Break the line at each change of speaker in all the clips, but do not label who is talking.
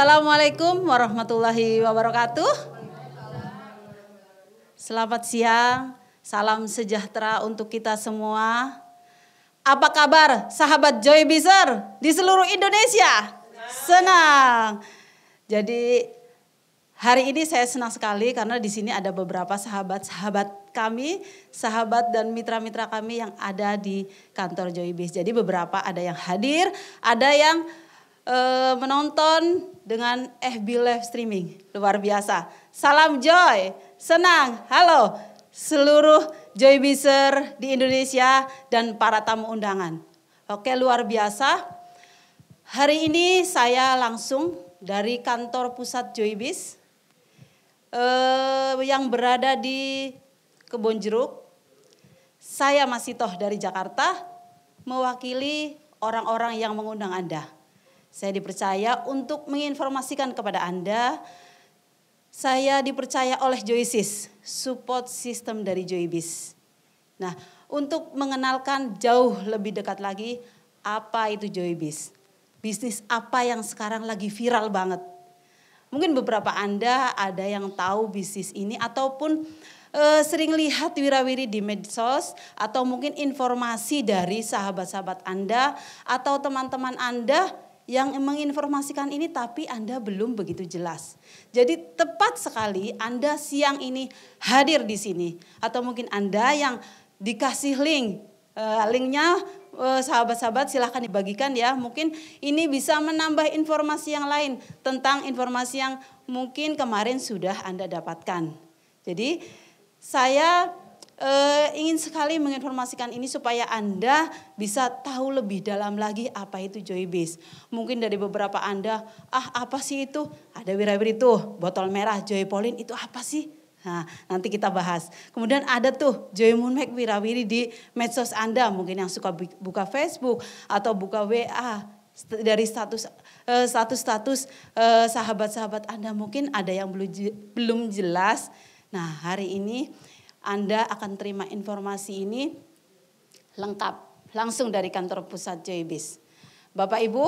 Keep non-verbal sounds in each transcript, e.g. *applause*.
Assalamualaikum warahmatullahi wabarakatuh. Selamat siang, salam sejahtera untuk kita semua. Apa kabar sahabat Joy Bizer di seluruh Indonesia? Senang. Jadi hari ini saya senang sekali karena di sini ada beberapa sahabat-sahabat kami, sahabat dan mitra-mitra kami yang ada di kantor Joy Biz. Jadi beberapa ada yang hadir, ada yang uh, menonton dengan FB live streaming. Luar biasa. Salam joy, senang. Halo seluruh joy biser di Indonesia dan para tamu undangan. Oke, luar biasa. Hari ini saya langsung dari kantor pusat Joybis eh, yang berada di Kebon Jeruk. Saya Masitoh dari Jakarta mewakili orang-orang yang mengundang Anda. Saya dipercaya untuk menginformasikan kepada Anda. Saya dipercaya oleh Joysis, support system dari Joybis. Nah, untuk mengenalkan jauh lebih dekat lagi apa itu Joybis? Bisnis apa yang sekarang lagi viral banget. Mungkin beberapa Anda ada yang tahu bisnis ini ataupun e, sering lihat wirawiri di medsos atau mungkin informasi dari sahabat-sahabat Anda atau teman-teman Anda yang menginformasikan ini tapi Anda belum begitu jelas. Jadi tepat sekali Anda siang ini hadir di sini atau mungkin Anda yang dikasih link eh, linknya eh, sahabat-sahabat silahkan dibagikan ya. Mungkin ini bisa menambah informasi yang lain tentang informasi yang mungkin kemarin sudah Anda dapatkan. Jadi saya Eh, ingin sekali menginformasikan ini supaya Anda bisa tahu lebih dalam lagi apa itu joy base. Mungkin dari beberapa Anda, ah apa sih itu? Ada wirawiri tuh, botol merah joy polin itu apa sih? Nah, nanti kita bahas. Kemudian ada tuh Joy Moon Moonmack Wirawiri di medsos Anda, mungkin yang suka buka Facebook atau buka WA dari status eh, status-status eh, sahabat-sahabat Anda mungkin ada yang belum belum jelas. Nah, hari ini anda akan terima informasi ini lengkap langsung dari kantor pusat Joybis. Bapak Ibu,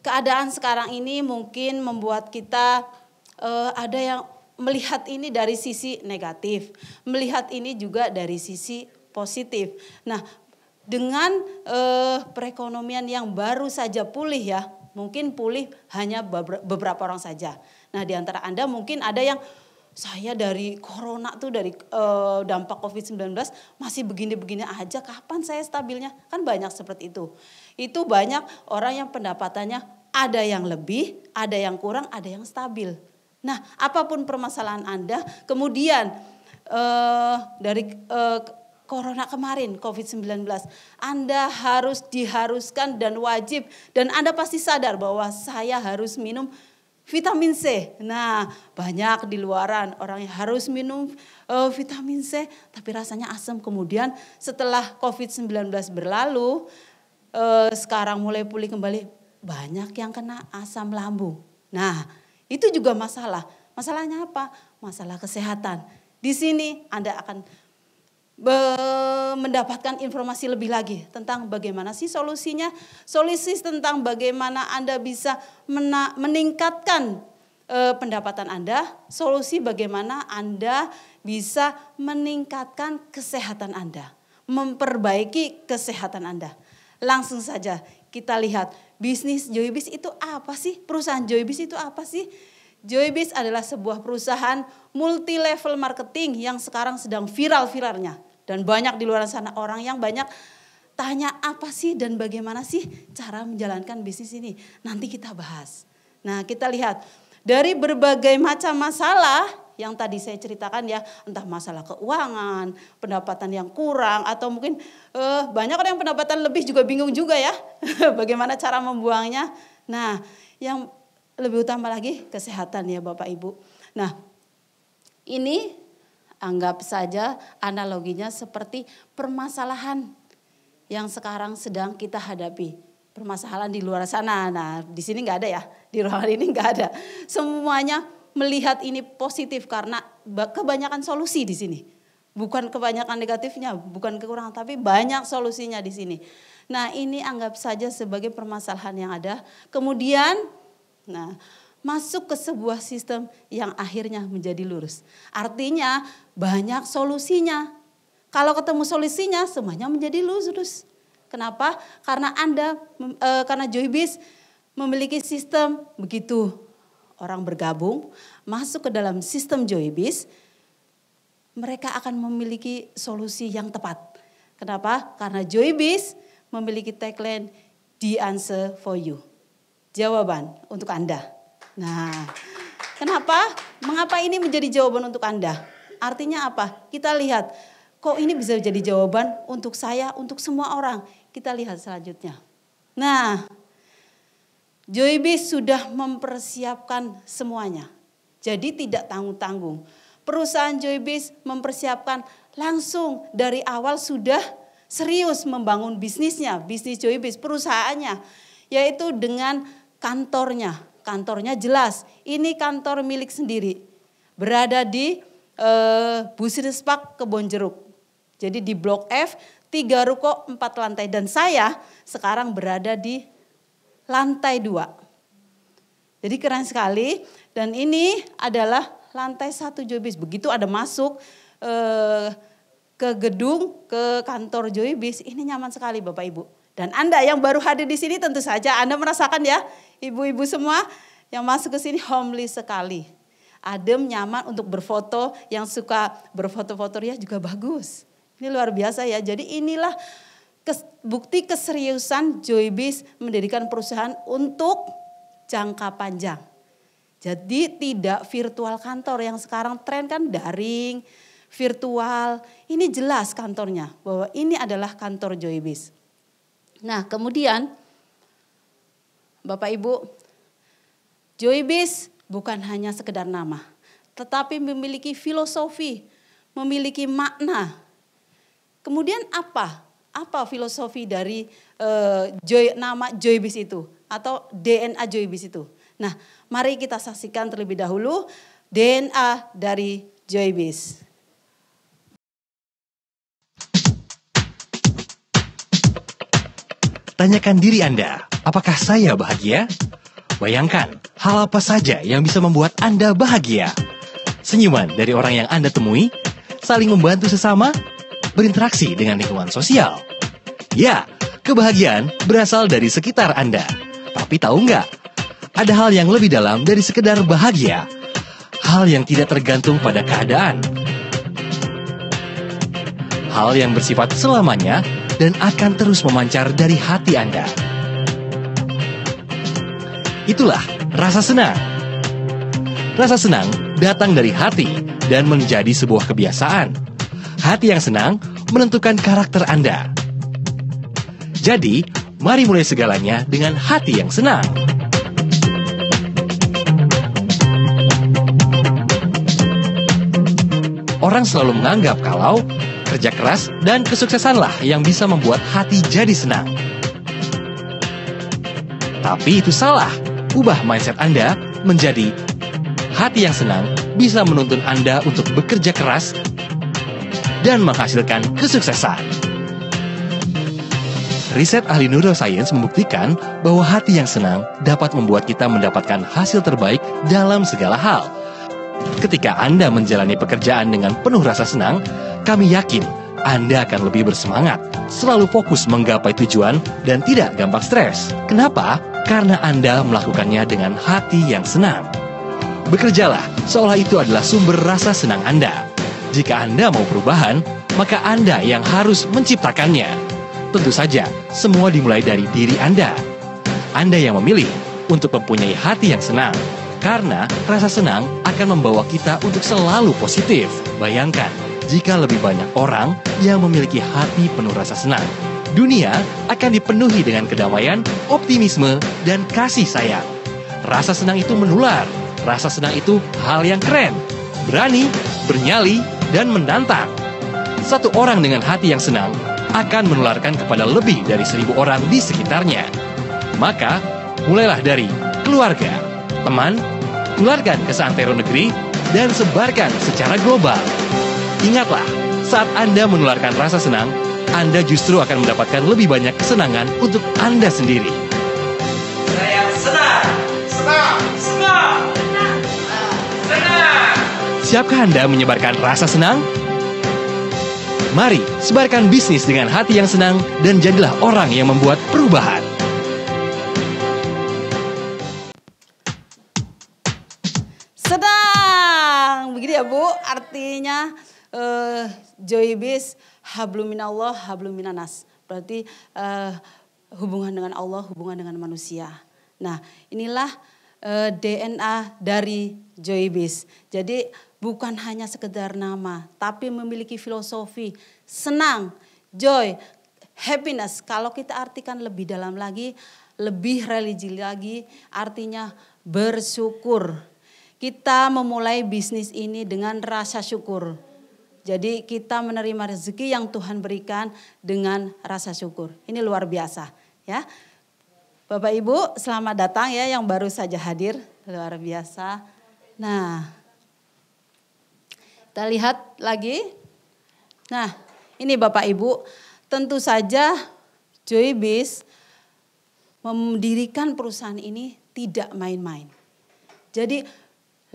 keadaan sekarang ini mungkin membuat kita uh, ada yang melihat ini dari sisi negatif, melihat ini juga dari sisi positif. Nah, dengan uh, perekonomian yang baru saja pulih ya, mungkin pulih hanya beberapa orang saja. Nah, di antara Anda mungkin ada yang saya dari corona tuh dari uh, dampak Covid-19 masih begini-begini aja kapan saya stabilnya? Kan banyak seperti itu. Itu banyak orang yang pendapatannya ada yang lebih, ada yang kurang, ada yang stabil. Nah, apapun permasalahan Anda, kemudian uh, dari uh, corona kemarin Covid-19, Anda harus diharuskan dan wajib dan Anda pasti sadar bahwa saya harus minum vitamin C. Nah, banyak di luaran orang yang harus minum uh, vitamin C tapi rasanya asam. Kemudian setelah COVID-19 berlalu, uh, sekarang mulai pulih kembali banyak yang kena asam lambung. Nah, itu juga masalah. Masalahnya apa? Masalah kesehatan. Di sini Anda akan mendapatkan informasi lebih lagi tentang bagaimana sih solusinya, solusi tentang bagaimana Anda bisa meningkatkan eh, pendapatan Anda, solusi bagaimana Anda bisa meningkatkan kesehatan Anda, memperbaiki kesehatan Anda. Langsung saja kita lihat bisnis Joybis itu apa sih? Perusahaan Joybis itu apa sih? Joybiz adalah sebuah perusahaan multi-level marketing yang sekarang sedang viral-viralnya. Dan banyak di luar sana orang yang banyak tanya apa sih dan bagaimana sih cara menjalankan bisnis ini. Nanti kita bahas. Nah kita lihat dari berbagai macam masalah yang tadi saya ceritakan ya. Entah masalah keuangan, pendapatan yang kurang atau mungkin eh, banyak orang yang pendapatan lebih juga bingung juga ya. *laughs* bagaimana cara membuangnya. Nah yang lebih utama lagi kesehatan ya Bapak Ibu. Nah, ini anggap saja analoginya seperti permasalahan yang sekarang sedang kita hadapi. Permasalahan di luar sana. Nah, di sini nggak ada ya. Di ruangan ini nggak ada. Semuanya melihat ini positif karena kebanyakan solusi di sini. Bukan kebanyakan negatifnya, bukan kekurangan, tapi banyak solusinya di sini. Nah, ini anggap saja sebagai permasalahan yang ada. Kemudian Nah, masuk ke sebuah sistem yang akhirnya menjadi lurus. Artinya banyak solusinya. Kalau ketemu solusinya semuanya menjadi lurus. Kenapa? Karena Anda e, karena Joybis memiliki sistem begitu orang bergabung masuk ke dalam sistem Joybis mereka akan memiliki solusi yang tepat. Kenapa? Karena Joybis memiliki tagline The Answer for You jawaban untuk Anda. Nah, kenapa? Mengapa ini menjadi jawaban untuk Anda? Artinya apa? Kita lihat, kok ini bisa jadi jawaban untuk saya, untuk semua orang. Kita lihat selanjutnya. Nah, Joybe sudah mempersiapkan semuanya. Jadi tidak tanggung-tanggung. Perusahaan Joybis mempersiapkan langsung dari awal sudah serius membangun bisnisnya, bisnis Joybis perusahaannya. Yaitu dengan kantornya. Kantornya jelas, ini kantor milik sendiri. Berada di e, eh, Business Park Kebon Jeruk. Jadi di Blok F, tiga ruko, empat lantai. Dan saya sekarang berada di lantai dua. Jadi keren sekali. Dan ini adalah lantai satu Joybis. Begitu ada masuk e, ke gedung, ke kantor Joybis, ini nyaman sekali Bapak Ibu dan Anda yang baru hadir di sini tentu saja Anda merasakan ya, ibu-ibu semua yang masuk ke sini homely sekali. Adem, nyaman untuk berfoto, yang suka berfoto-foto ya juga bagus. Ini luar biasa ya. Jadi inilah kes, bukti keseriusan Joybiz mendirikan perusahaan untuk jangka panjang. Jadi tidak virtual kantor yang sekarang tren kan daring, virtual. Ini jelas kantornya bahwa ini adalah kantor Joybiz. Nah kemudian Bapak Ibu, Joybis bukan hanya sekedar nama, tetapi memiliki filosofi, memiliki makna. Kemudian apa? Apa filosofi dari uh, joy, nama Joybis itu atau DNA Joybis itu? Nah, mari kita saksikan terlebih dahulu DNA dari Joybis.
Tanyakan diri Anda, apakah saya bahagia? Bayangkan, hal apa saja yang bisa membuat Anda bahagia? Senyuman dari orang yang Anda temui, saling membantu sesama, berinteraksi dengan lingkungan sosial. Ya, kebahagiaan berasal dari sekitar Anda. Tapi tahu nggak? Ada hal yang lebih dalam dari sekedar bahagia. Hal yang tidak tergantung pada keadaan. Hal yang bersifat selamanya dan akan terus memancar dari hati Anda. Itulah rasa senang. Rasa senang datang dari hati dan menjadi sebuah kebiasaan. Hati yang senang menentukan karakter Anda. Jadi, mari mulai segalanya dengan hati yang senang. Orang selalu menganggap kalau kerja keras, dan kesuksesanlah yang bisa membuat hati jadi senang. Tapi itu salah. Ubah mindset Anda menjadi hati yang senang bisa menuntun Anda untuk bekerja keras dan menghasilkan kesuksesan. Riset ahli neuroscience membuktikan bahwa hati yang senang dapat membuat kita mendapatkan hasil terbaik dalam segala hal. Ketika Anda menjalani pekerjaan dengan penuh rasa senang, kami yakin Anda akan lebih bersemangat, selalu fokus menggapai tujuan, dan tidak gampang stres. Kenapa? Karena Anda melakukannya dengan hati yang senang. Bekerjalah, seolah itu adalah sumber rasa senang Anda. Jika Anda mau perubahan, maka Anda yang harus menciptakannya. Tentu saja, semua dimulai dari diri Anda. Anda yang memilih untuk mempunyai hati yang senang karena rasa senang akan membawa kita untuk selalu positif. Bayangkan, jika lebih banyak orang yang memiliki hati penuh rasa senang. Dunia akan dipenuhi dengan kedamaian, optimisme, dan kasih sayang. Rasa senang itu menular. Rasa senang itu hal yang keren, berani, bernyali, dan menantang. Satu orang dengan hati yang senang akan menularkan kepada lebih dari seribu orang di sekitarnya. Maka, mulailah dari keluarga, teman, keluarkan ke seantero negeri, dan sebarkan secara global. Ingatlah, saat Anda menularkan rasa senang, Anda justru akan mendapatkan lebih banyak kesenangan untuk Anda sendiri.
Saya senang, senang, senang, senang, senang.
Siapkah Anda menyebarkan rasa senang? Mari sebarkan bisnis dengan hati yang senang dan jadilah orang yang membuat perubahan.
Sedang, begitu ya Bu, artinya uh, eh, joibis habluminanas. Berarti uh, hubungan dengan Allah, hubungan dengan manusia. Nah, inilah uh, eh, DNA dari joibis. Jadi bukan hanya sekedar nama, tapi memiliki filosofi senang, joy, happiness. Kalau kita artikan lebih dalam lagi, lebih religi lagi, artinya bersyukur. Kita memulai bisnis ini dengan rasa syukur. Jadi kita menerima rezeki yang Tuhan berikan dengan rasa syukur. Ini luar biasa ya. Bapak Ibu selamat datang ya yang baru saja hadir. Luar biasa. Nah kita lihat lagi. Nah ini Bapak Ibu tentu saja Joybis mendirikan perusahaan ini tidak main-main. Jadi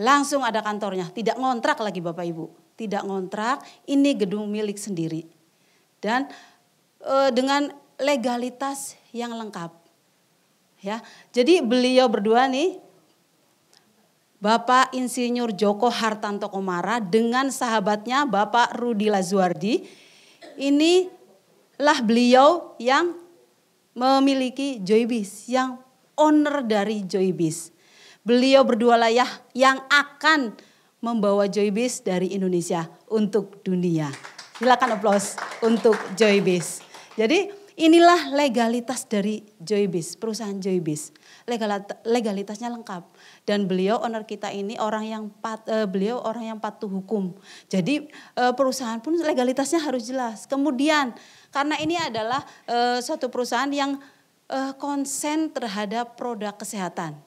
langsung ada kantornya, tidak ngontrak lagi Bapak Ibu tidak ngontrak, ini gedung milik sendiri. Dan e, dengan legalitas yang lengkap. Ya. Jadi beliau berdua nih Bapak Insinyur Joko Hartanto Komara dengan sahabatnya Bapak Rudi Lazuardi. Inilah beliau yang memiliki Joybis, yang owner dari Joybis. Beliau berdua lah ya yang akan membawa Joybiz dari Indonesia untuk dunia. Silakan aplaus untuk Joybiz. Jadi inilah legalitas dari Joybiz, perusahaan Joybiz. legalitasnya lengkap dan beliau owner kita ini orang yang pat, eh, beliau orang yang patuh hukum. Jadi eh, perusahaan pun legalitasnya harus jelas. Kemudian karena ini adalah eh, suatu perusahaan yang eh, konsen terhadap produk kesehatan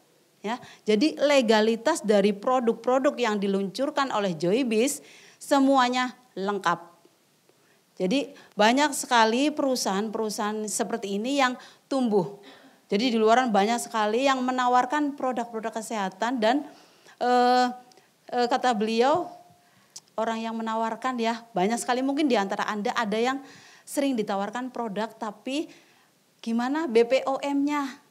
Ya, jadi legalitas dari produk-produk yang diluncurkan oleh Joybiz semuanya lengkap. Jadi banyak sekali perusahaan-perusahaan seperti ini yang tumbuh. Jadi di luaran banyak sekali yang menawarkan produk-produk kesehatan dan eh, eh, kata beliau orang yang menawarkan ya banyak sekali mungkin di antara Anda ada yang sering ditawarkan produk tapi gimana BPOM-nya?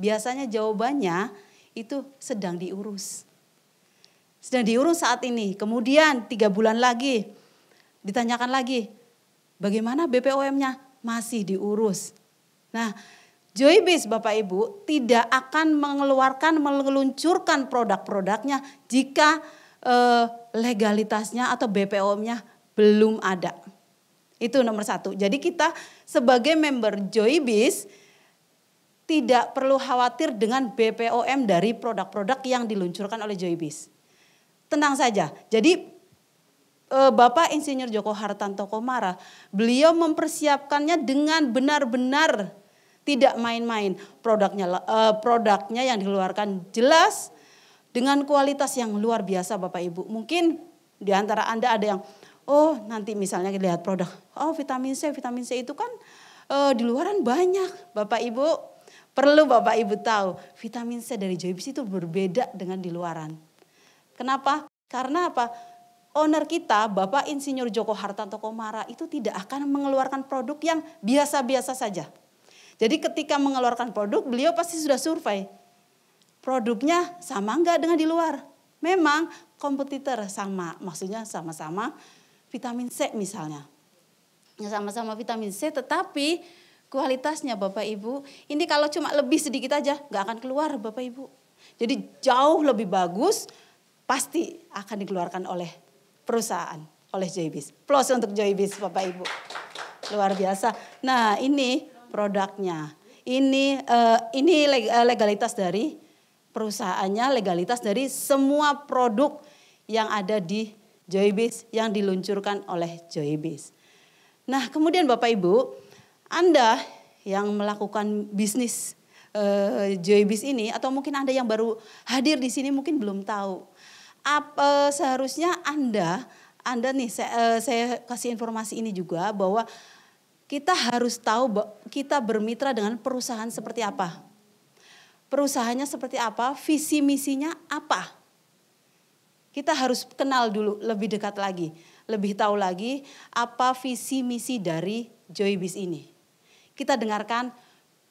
Biasanya jawabannya itu sedang diurus. Sedang diurus saat ini. Kemudian tiga bulan lagi ditanyakan lagi bagaimana BPOM-nya masih diurus. Nah, Joybis Bapak Ibu tidak akan mengeluarkan meluncurkan produk-produknya jika eh, legalitasnya atau BPOM-nya belum ada. Itu nomor satu. Jadi kita sebagai member Joybis tidak perlu khawatir dengan BPOM dari produk-produk yang diluncurkan oleh Joybis. Tenang saja. Jadi e, Bapak Insinyur Joko Hartanto Komara, beliau mempersiapkannya dengan benar-benar tidak main-main. Produknya e, produknya yang dikeluarkan jelas dengan kualitas yang luar biasa Bapak Ibu. Mungkin di antara Anda ada yang oh nanti misalnya lihat produk, oh vitamin C, vitamin C itu kan Uh, di luaran banyak Bapak Ibu Perlu Bapak Ibu tahu, vitamin C dari Joybis itu berbeda dengan di luaran. Kenapa? Karena apa? Owner kita, Bapak Insinyur Joko Hartanto Komara itu tidak akan mengeluarkan produk yang biasa-biasa saja. Jadi ketika mengeluarkan produk, beliau pasti sudah survei. Produknya sama enggak dengan di luar? Memang kompetitor sama, maksudnya sama-sama vitamin C misalnya. Ya, sama-sama vitamin C tetapi kualitasnya Bapak Ibu. Ini kalau cuma lebih sedikit aja gak akan keluar Bapak Ibu. Jadi jauh lebih bagus pasti akan dikeluarkan oleh perusahaan, oleh Joybiz. Plus untuk Joybiz, Bapak Ibu. Luar biasa. Nah ini produknya. Ini uh, ini eh, legalitas dari perusahaannya, legalitas dari semua produk yang ada di Joybiz yang diluncurkan oleh Joybiz. Nah, kemudian Bapak Ibu, anda yang melakukan bisnis uh, eh, Joybis ini atau mungkin Anda yang baru hadir di sini mungkin belum tahu. Apa eh, seharusnya Anda Anda nih saya, uh, saya kasih informasi ini juga bahwa kita harus tahu kita bermitra dengan perusahaan seperti apa. Perusahaannya seperti apa, visi misinya apa. Kita harus kenal dulu lebih dekat lagi, lebih tahu lagi apa visi misi dari Joybis ini kita dengarkan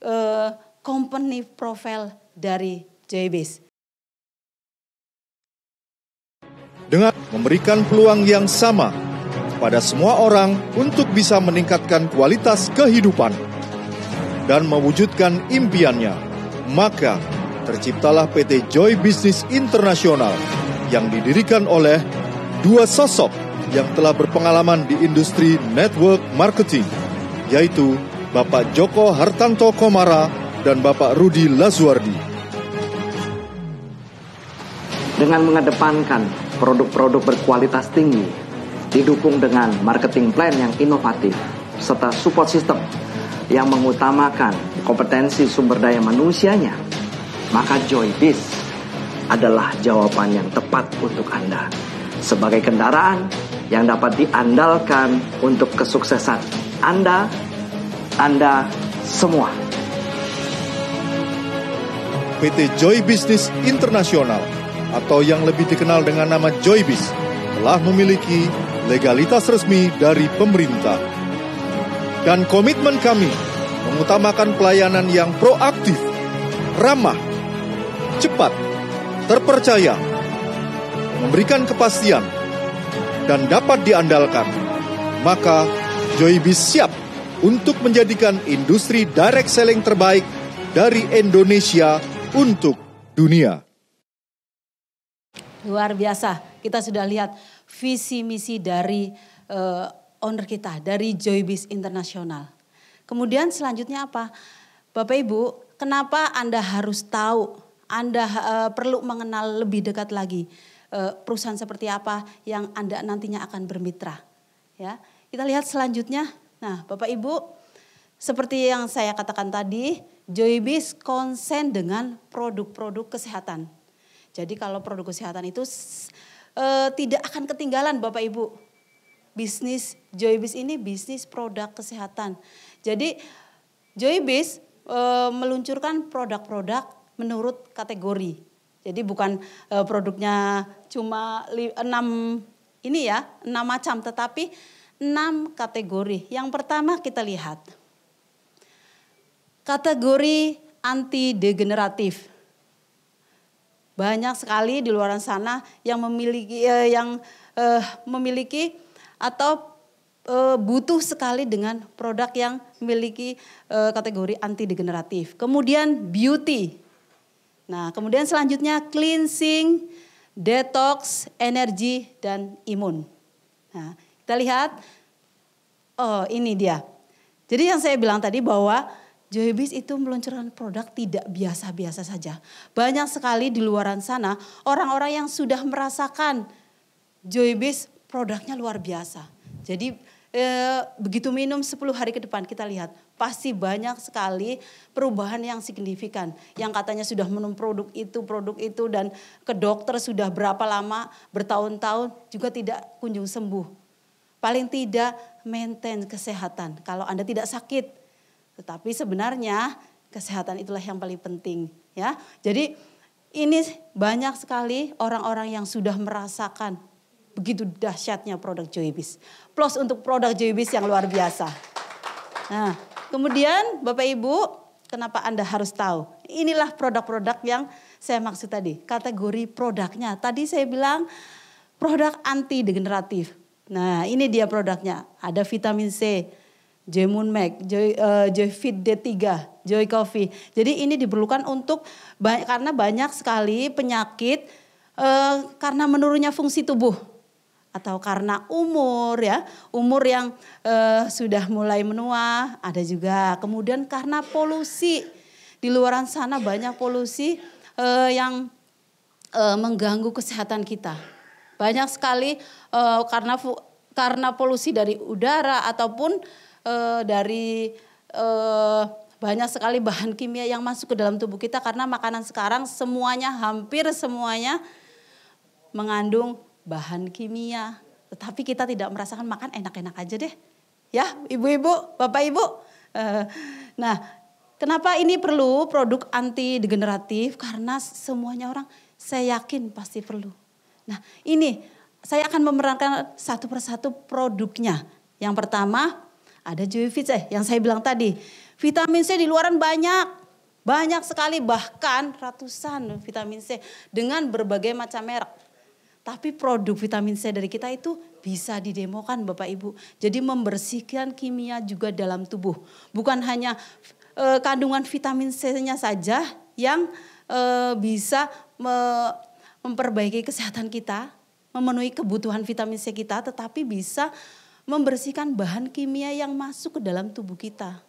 uh, company profile dari JBS.
Dengan memberikan peluang yang sama pada semua orang untuk bisa meningkatkan kualitas kehidupan dan mewujudkan impiannya, maka terciptalah PT Joy Business Internasional yang didirikan oleh dua sosok yang telah berpengalaman di industri network marketing, yaitu Bapak Joko Hartanto Komara dan Bapak Rudi Lazuardi.
Dengan mengedepankan produk-produk berkualitas tinggi, didukung dengan marketing plan yang inovatif, serta support system yang mengutamakan kompetensi sumber daya manusianya, maka Joybiz adalah jawaban yang tepat untuk Anda sebagai kendaraan yang dapat diandalkan untuk kesuksesan Anda anda semua.
PT Joy Business Internasional atau yang lebih dikenal dengan nama Joybis telah memiliki legalitas resmi dari pemerintah. Dan komitmen kami mengutamakan pelayanan yang proaktif, ramah, cepat, terpercaya, memberikan kepastian, dan dapat diandalkan. Maka Joybis siap untuk menjadikan industri direct selling terbaik dari Indonesia untuk dunia.
Luar biasa, kita sudah lihat visi misi dari uh, owner kita, dari Joybiz Internasional. Kemudian selanjutnya apa? Bapak Ibu, kenapa Anda harus tahu, Anda uh, perlu mengenal lebih dekat lagi uh, perusahaan seperti apa yang Anda nantinya akan bermitra. Ya, kita lihat selanjutnya Nah, Bapak Ibu, seperti yang saya katakan tadi, Joybis konsen dengan produk-produk kesehatan. Jadi kalau produk kesehatan itu e, tidak akan ketinggalan Bapak Ibu. Bisnis Joybis ini bisnis produk kesehatan. Jadi Joybis e, meluncurkan produk-produk menurut kategori. Jadi bukan e, produknya cuma 6 ini ya, enam macam tetapi enam kategori. Yang pertama kita lihat. Kategori anti degeneratif. Banyak sekali di luar sana yang memiliki eh, yang eh, memiliki atau eh, butuh sekali dengan produk yang memiliki eh, kategori anti degeneratif. Kemudian beauty. Nah, kemudian selanjutnya cleansing, detox, energi dan imun. Nah, kita lihat. Oh, ini dia. Jadi yang saya bilang tadi bahwa Joybis itu meluncurkan produk tidak biasa-biasa saja. Banyak sekali di luaran sana orang-orang yang sudah merasakan Joybis produknya luar biasa. Jadi eh, begitu minum 10 hari ke depan kita lihat pasti banyak sekali perubahan yang signifikan. Yang katanya sudah minum produk itu, produk itu dan ke dokter sudah berapa lama, bertahun-tahun juga tidak kunjung sembuh paling tidak maintain kesehatan. Kalau Anda tidak sakit, tetapi sebenarnya kesehatan itulah yang paling penting, ya. Jadi ini banyak sekali orang-orang yang sudah merasakan begitu dahsyatnya produk Joybis. Plus untuk produk Joybis yang luar biasa. Nah, kemudian Bapak Ibu, kenapa Anda harus tahu? Inilah produk-produk yang saya maksud tadi, kategori produknya. Tadi saya bilang produk anti degeneratif. Nah ini dia produknya. Ada vitamin C, Joy Moon Mac, Joy, uh, eh, Joy Fit D3, Joy Coffee. Jadi ini diperlukan untuk banyak, karena banyak sekali penyakit uh, karena menurunnya fungsi tubuh atau karena umur ya umur yang uh, sudah mulai menua ada juga kemudian karena polusi di luar sana banyak polusi uh, yang uh, mengganggu kesehatan kita banyak sekali uh, karena karena polusi dari udara ataupun uh, dari uh, banyak sekali bahan kimia yang masuk ke dalam tubuh kita karena makanan sekarang semuanya hampir semuanya mengandung bahan kimia. Tetapi kita tidak merasakan makan enak-enak aja deh. Ya, ibu-ibu, bapak ibu. nah, kenapa ini perlu produk anti degeneratif? Karena semuanya orang saya yakin pasti perlu. Nah, ini saya akan memerankan satu persatu produknya. Yang pertama ada Joyfit eh, yang saya bilang tadi. Vitamin C di luaran banyak. Banyak sekali bahkan ratusan vitamin C dengan berbagai macam merek. Tapi produk vitamin C dari kita itu bisa didemokan Bapak Ibu. Jadi membersihkan kimia juga dalam tubuh. Bukan hanya e, kandungan vitamin C-nya saja yang e, bisa me, memperbaiki kesehatan kita, memenuhi kebutuhan vitamin C kita tetapi bisa membersihkan bahan kimia yang masuk ke dalam tubuh kita.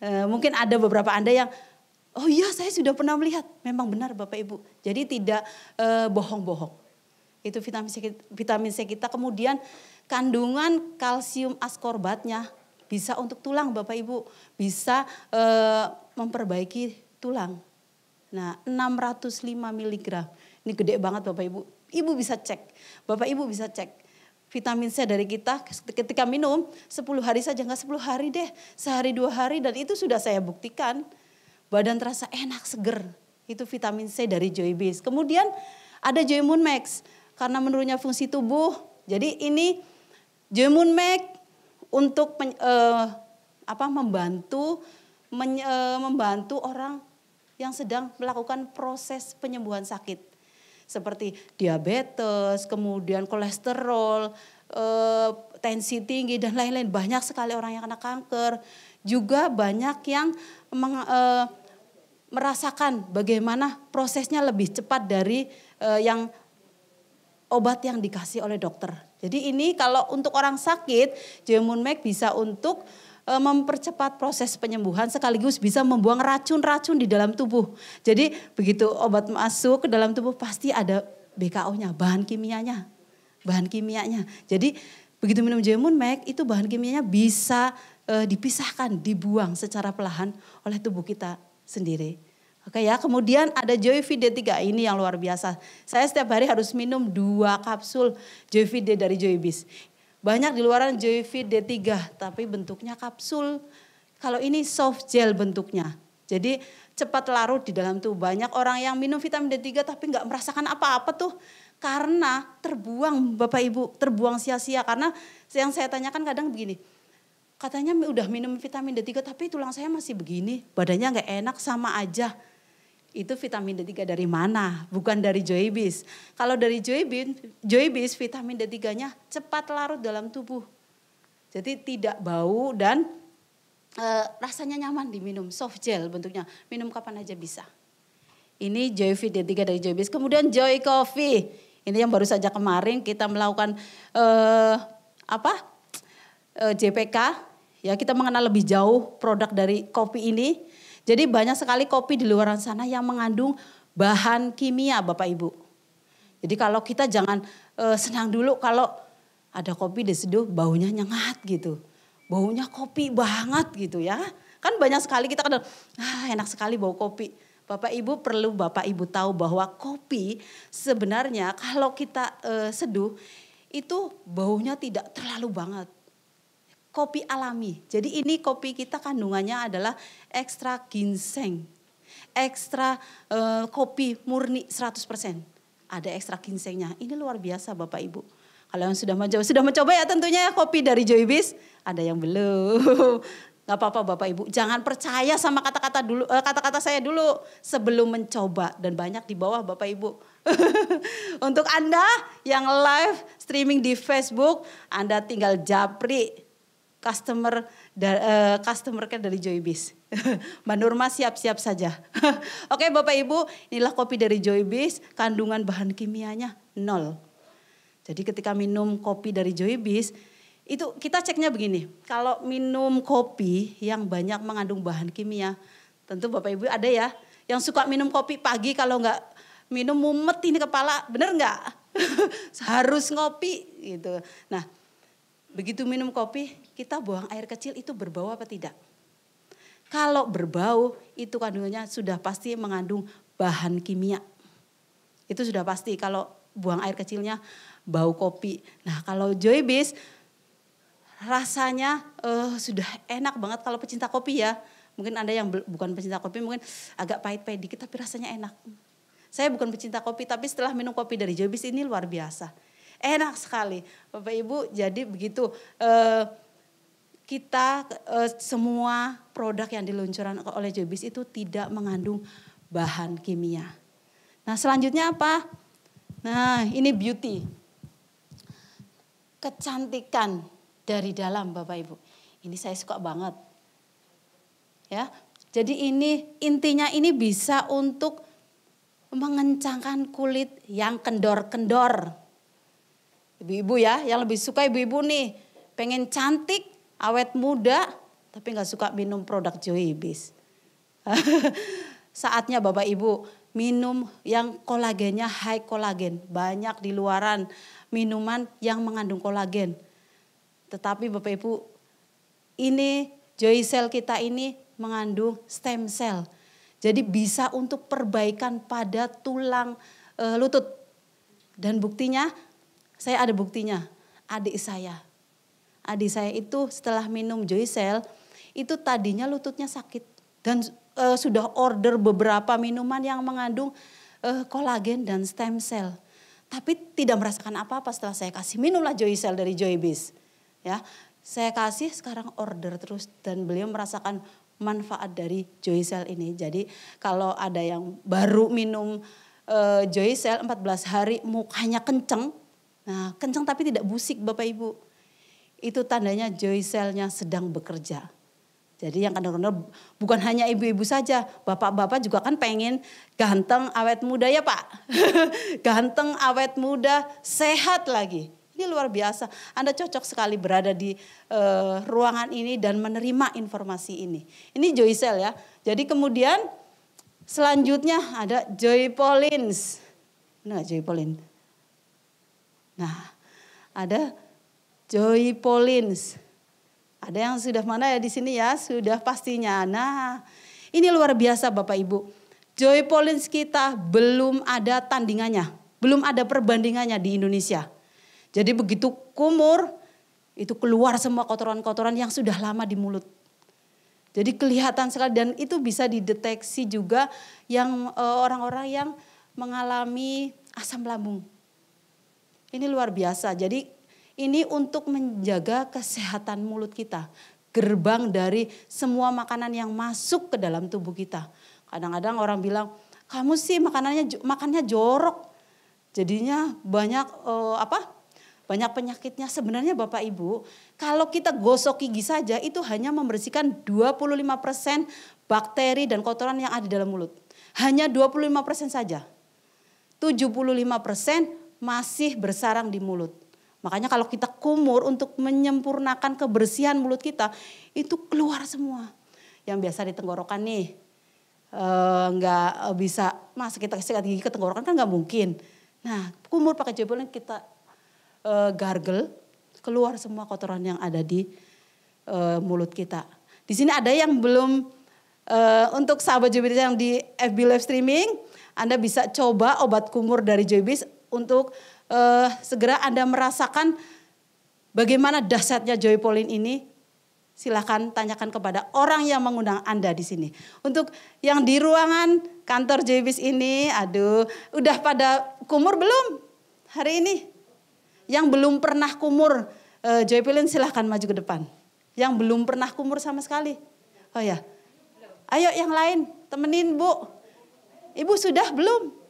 E, mungkin ada beberapa Anda yang oh iya saya sudah pernah melihat. Memang benar Bapak Ibu. Jadi tidak eh, bohong-bohong. E, Itu vitamin C, vitamin C kita. Kemudian kandungan kalsium askorbatnya bisa untuk tulang Bapak Ibu, bisa e, memperbaiki tulang. Nah, 605 miligram. Ini gede banget Bapak Ibu. Ibu bisa cek, Bapak Ibu bisa cek vitamin C dari kita ketika minum 10 hari saja nggak 10 hari deh sehari dua hari dan itu sudah saya buktikan badan terasa enak seger itu vitamin C dari Joy Base kemudian ada Joy Moon Max karena menurunnya fungsi tubuh jadi ini Joy Moon Max untuk men, uh, apa membantu men, uh, eh, membantu orang yang sedang melakukan proses penyembuhan sakit seperti diabetes, kemudian kolesterol, eh, tensi tinggi dan lain-lain. Banyak sekali orang yang kena kanker. Juga banyak yang meng, eh, merasakan bagaimana prosesnya lebih cepat dari eh, yang obat yang dikasih oleh dokter. Jadi ini kalau untuk orang sakit, Mac bisa untuk E, mempercepat proses penyembuhan sekaligus bisa membuang racun-racun di dalam tubuh. Jadi begitu obat masuk ke dalam tubuh pasti ada BKO-nya, bahan kimianya. Bahan kimianya. Jadi begitu minum jemun mek itu bahan kimianya bisa uh, dipisahkan, dibuang secara perlahan oleh tubuh kita sendiri. Oke ya, kemudian ada Joyvid D3 ini yang luar biasa. Saya setiap hari harus minum dua kapsul Joyvid D dari Joybis. Banyak di luaran Joyfit D3 tapi bentuknya kapsul. Kalau ini soft gel bentuknya. Jadi cepat larut di dalam tubuh. Banyak orang yang minum vitamin D3 tapi nggak merasakan apa-apa tuh karena terbuang Bapak Ibu, terbuang sia-sia karena yang saya tanyakan kadang begini. Katanya udah minum vitamin D3 tapi tulang saya masih begini, badannya nggak enak sama aja itu vitamin D3 dari mana? Bukan dari Joybis. Kalau dari Joybis, Joybis vitamin D3-nya cepat larut dalam tubuh. Jadi tidak bau dan e, rasanya nyaman diminum, soft gel bentuknya. Minum kapan aja bisa. Ini Joyfit D3 dari Joybis. Kemudian Joy Coffee. Ini yang baru saja kemarin kita melakukan e, apa? E, eh, JPK ya kita mengenal lebih jauh produk dari kopi ini jadi banyak sekali kopi di luar sana yang mengandung bahan kimia Bapak Ibu. Jadi kalau kita jangan e, senang dulu kalau ada kopi diseduh baunya nyengat gitu. Baunya kopi banget gitu ya. Kan banyak sekali kita kadang ah enak sekali bau kopi. Bapak Ibu perlu Bapak Ibu tahu bahwa kopi sebenarnya kalau kita e, seduh itu baunya tidak terlalu banget kopi alami. Jadi ini kopi kita kandungannya adalah ekstra ginseng, ekstra eh, kopi murni 100%. Ada ekstra ginsengnya. Ini luar biasa Bapak Ibu. Kalau yang sudah mencoba, sudah mencoba ya tentunya ya kopi dari Joybis. Ada yang belum. *laughs* Gak apa-apa Bapak Ibu, jangan percaya sama kata-kata dulu eh, kata-kata saya dulu sebelum mencoba dan banyak di bawah Bapak Ibu. *laughs* Untuk Anda yang live streaming di Facebook, Anda tinggal japri customer da, uh, customer care dari Joybiz. *laughs* Mbak Nurma siap-siap saja. *laughs* Oke Bapak Ibu, inilah kopi dari Joybiz, kandungan bahan kimianya nol. Jadi ketika minum kopi dari Joybiz, itu kita ceknya begini, kalau minum kopi yang banyak mengandung bahan kimia, tentu Bapak Ibu ada ya, yang suka minum kopi pagi kalau nggak minum mumet ini kepala, bener nggak? *laughs* Harus ngopi gitu. Nah, begitu minum kopi kita buang air kecil itu berbau apa tidak? Kalau berbau itu kandungannya sudah pasti mengandung bahan kimia. Itu sudah pasti kalau buang air kecilnya bau kopi. Nah kalau Joybis rasanya uh, sudah enak banget kalau pecinta kopi ya. Mungkin Anda yang bukan pecinta kopi mungkin agak pahit-pahit dikit tapi rasanya enak. Saya bukan pecinta kopi tapi setelah minum kopi dari Joybis ini luar biasa. Enak sekali Bapak Ibu jadi begitu. Uh, kita e, semua produk yang diluncurkan oleh Jobis itu tidak mengandung bahan kimia. Nah, selanjutnya apa? Nah, ini beauty. Kecantikan dari dalam Bapak Ibu. Ini saya suka banget. Ya. Jadi ini intinya ini bisa untuk mengencangkan kulit yang kendor-kendor. Ibu-ibu ya, yang lebih suka ibu-ibu nih, pengen cantik awet muda tapi nggak suka minum produk joibis. *laughs* Saatnya Bapak Ibu minum yang kolagennya high kolagen. Banyak di luaran minuman yang mengandung kolagen. Tetapi Bapak Ibu ini joy cell kita ini mengandung stem cell. Jadi bisa untuk perbaikan pada tulang e, lutut. Dan buktinya, saya ada buktinya, adik saya adik saya itu setelah minum Joycel itu tadinya lututnya sakit dan e, sudah order beberapa minuman yang mengandung e, kolagen dan stem cell. Tapi tidak merasakan apa-apa setelah saya kasih minumlah Joycel dari Joybis. Ya, saya kasih sekarang order terus dan beliau merasakan manfaat dari Joycel ini. Jadi kalau ada yang baru minum e, Joycel 14 hari mukanya kenceng. Nah, kenceng tapi tidak busik Bapak Ibu itu tandanya joy cell-nya sedang bekerja. Jadi yang kadang-kadang bukan hanya ibu-ibu saja, bapak-bapak juga kan pengen ganteng awet muda ya pak. *laughs* ganteng awet muda, sehat lagi. Ini luar biasa. Anda cocok sekali berada di uh, ruangan ini dan menerima informasi ini. Ini joy cell ya. Jadi kemudian selanjutnya ada joy pollins. Benar joy Nah, ada Joy Polins, Ada yang sudah mana ya di sini ya? Sudah pastinya. Nah, ini luar biasa Bapak Ibu. Joy Polins kita belum ada tandingannya. Belum ada perbandingannya di Indonesia. Jadi begitu kumur, itu keluar semua kotoran-kotoran yang sudah lama di mulut. Jadi kelihatan sekali dan itu bisa dideteksi juga yang eh, orang-orang yang mengalami asam lambung. Ini luar biasa. Jadi ini untuk menjaga kesehatan mulut kita, gerbang dari semua makanan yang masuk ke dalam tubuh kita. Kadang-kadang orang bilang, "Kamu sih makanannya makannya jorok." Jadinya banyak uh, apa? Banyak penyakitnya. Sebenarnya Bapak Ibu, kalau kita gosok gigi saja itu hanya membersihkan 25% bakteri dan kotoran yang ada dalam mulut. Hanya 25% saja. 75% masih bersarang di mulut. Makanya kalau kita kumur untuk menyempurnakan kebersihan mulut kita itu keluar semua. Yang biasa di tenggorokan nih eh, nggak e, bisa mas kita sikat gigi ke tenggorokan kan nggak mungkin. Nah kumur pakai yang kita gargel eh, e, gargle keluar semua kotoran yang ada di e, mulut kita. Di sini ada yang belum e, untuk sahabat Jubis yang di FB live streaming, Anda bisa coba obat kumur dari Jubis untuk uh, segera Anda merasakan bagaimana dahsyatnya Joy Pauline ini, silahkan tanyakan kepada orang yang mengundang Anda di sini. Untuk yang di ruangan kantor JBIS ini, aduh, udah pada kumur belum hari ini? Yang belum pernah kumur, uh, eh, Joy Pauline silahkan maju ke depan. Yang belum pernah kumur sama sekali. Oh ya, ayo yang lain temenin bu. Ibu sudah belum?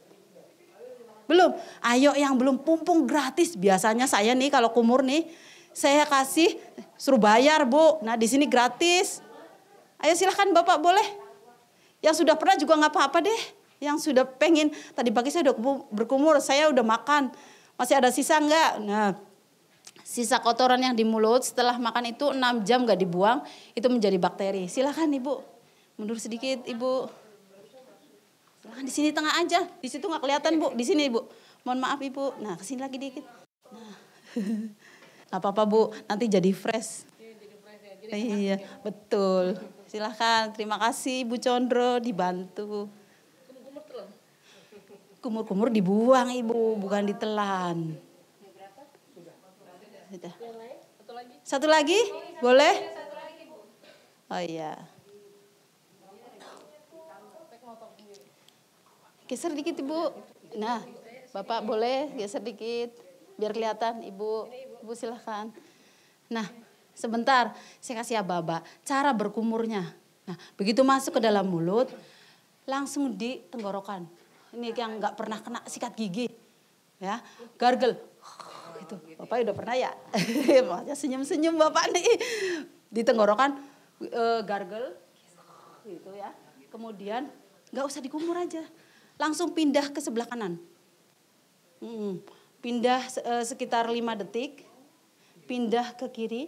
Belum. Ayo yang belum pumpung gratis. Biasanya saya nih kalau kumur nih, saya kasih suruh bayar bu. Nah di sini gratis. Ayo silahkan bapak boleh. Yang sudah pernah juga nggak apa-apa deh. Yang sudah pengen, tadi pagi saya udah berkumur, saya udah makan. Masih ada sisa nggak? Nah, sisa kotoran yang di mulut setelah makan itu 6 jam nggak dibuang, itu menjadi bakteri. Silahkan ibu, mundur sedikit ibu. Jangan di sini tengah aja. Di situ nggak kelihatan, Bu. Di sini, Bu. Mohon maaf, Ibu. Nah, kesini lagi dikit. Nah. *laughs* apa-apa, Bu. Nanti jadi fresh. Jadi fresh ya. iya, betul. Silahkan. Terima kasih, Bu Condro, dibantu. Kumur-kumur dibuang, Ibu. Bukan ditelan. Satu lagi? Boleh? Oh iya. Geser dikit Ibu. Nah, Bapak boleh geser dikit biar kelihatan Ibu. Ibu silahkan. Nah, sebentar saya kasih ya bapak Cara berkumurnya. Nah, begitu masuk ke dalam mulut, langsung di tenggorokan. Ini yang nggak pernah kena sikat gigi. Ya, oh, Gitu. Bapak udah pernah ya? *laughs* Makanya senyum-senyum Bapak nih. Di tenggorokan eh, gargel gitu ya. Kemudian nggak usah dikumur aja langsung pindah ke sebelah kanan. Hmm, pindah eh, sekitar lima detik, pindah ke kiri.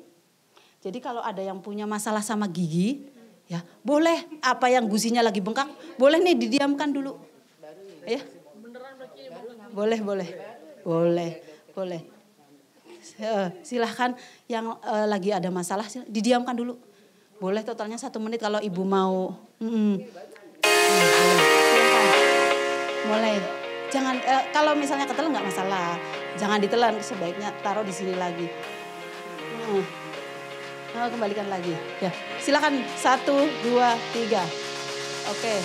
Jadi kalau ada yang punya masalah sama gigi, ya boleh apa yang gusinya lagi bengkak, boleh nih didiamkan dulu. Ya. Boleh, boleh. Boleh, boleh. Eh, silahkan yang eh, lagi ada masalah didiamkan dulu. Boleh totalnya satu menit kalau ibu mau. Hmm boleh Jangan eh, kalau misalnya ketelan nggak masalah, jangan ditelan sebaiknya taruh di sini lagi. Hmm. Nah, kembalikan lagi. Ya, silakan satu, dua, tiga. Oke.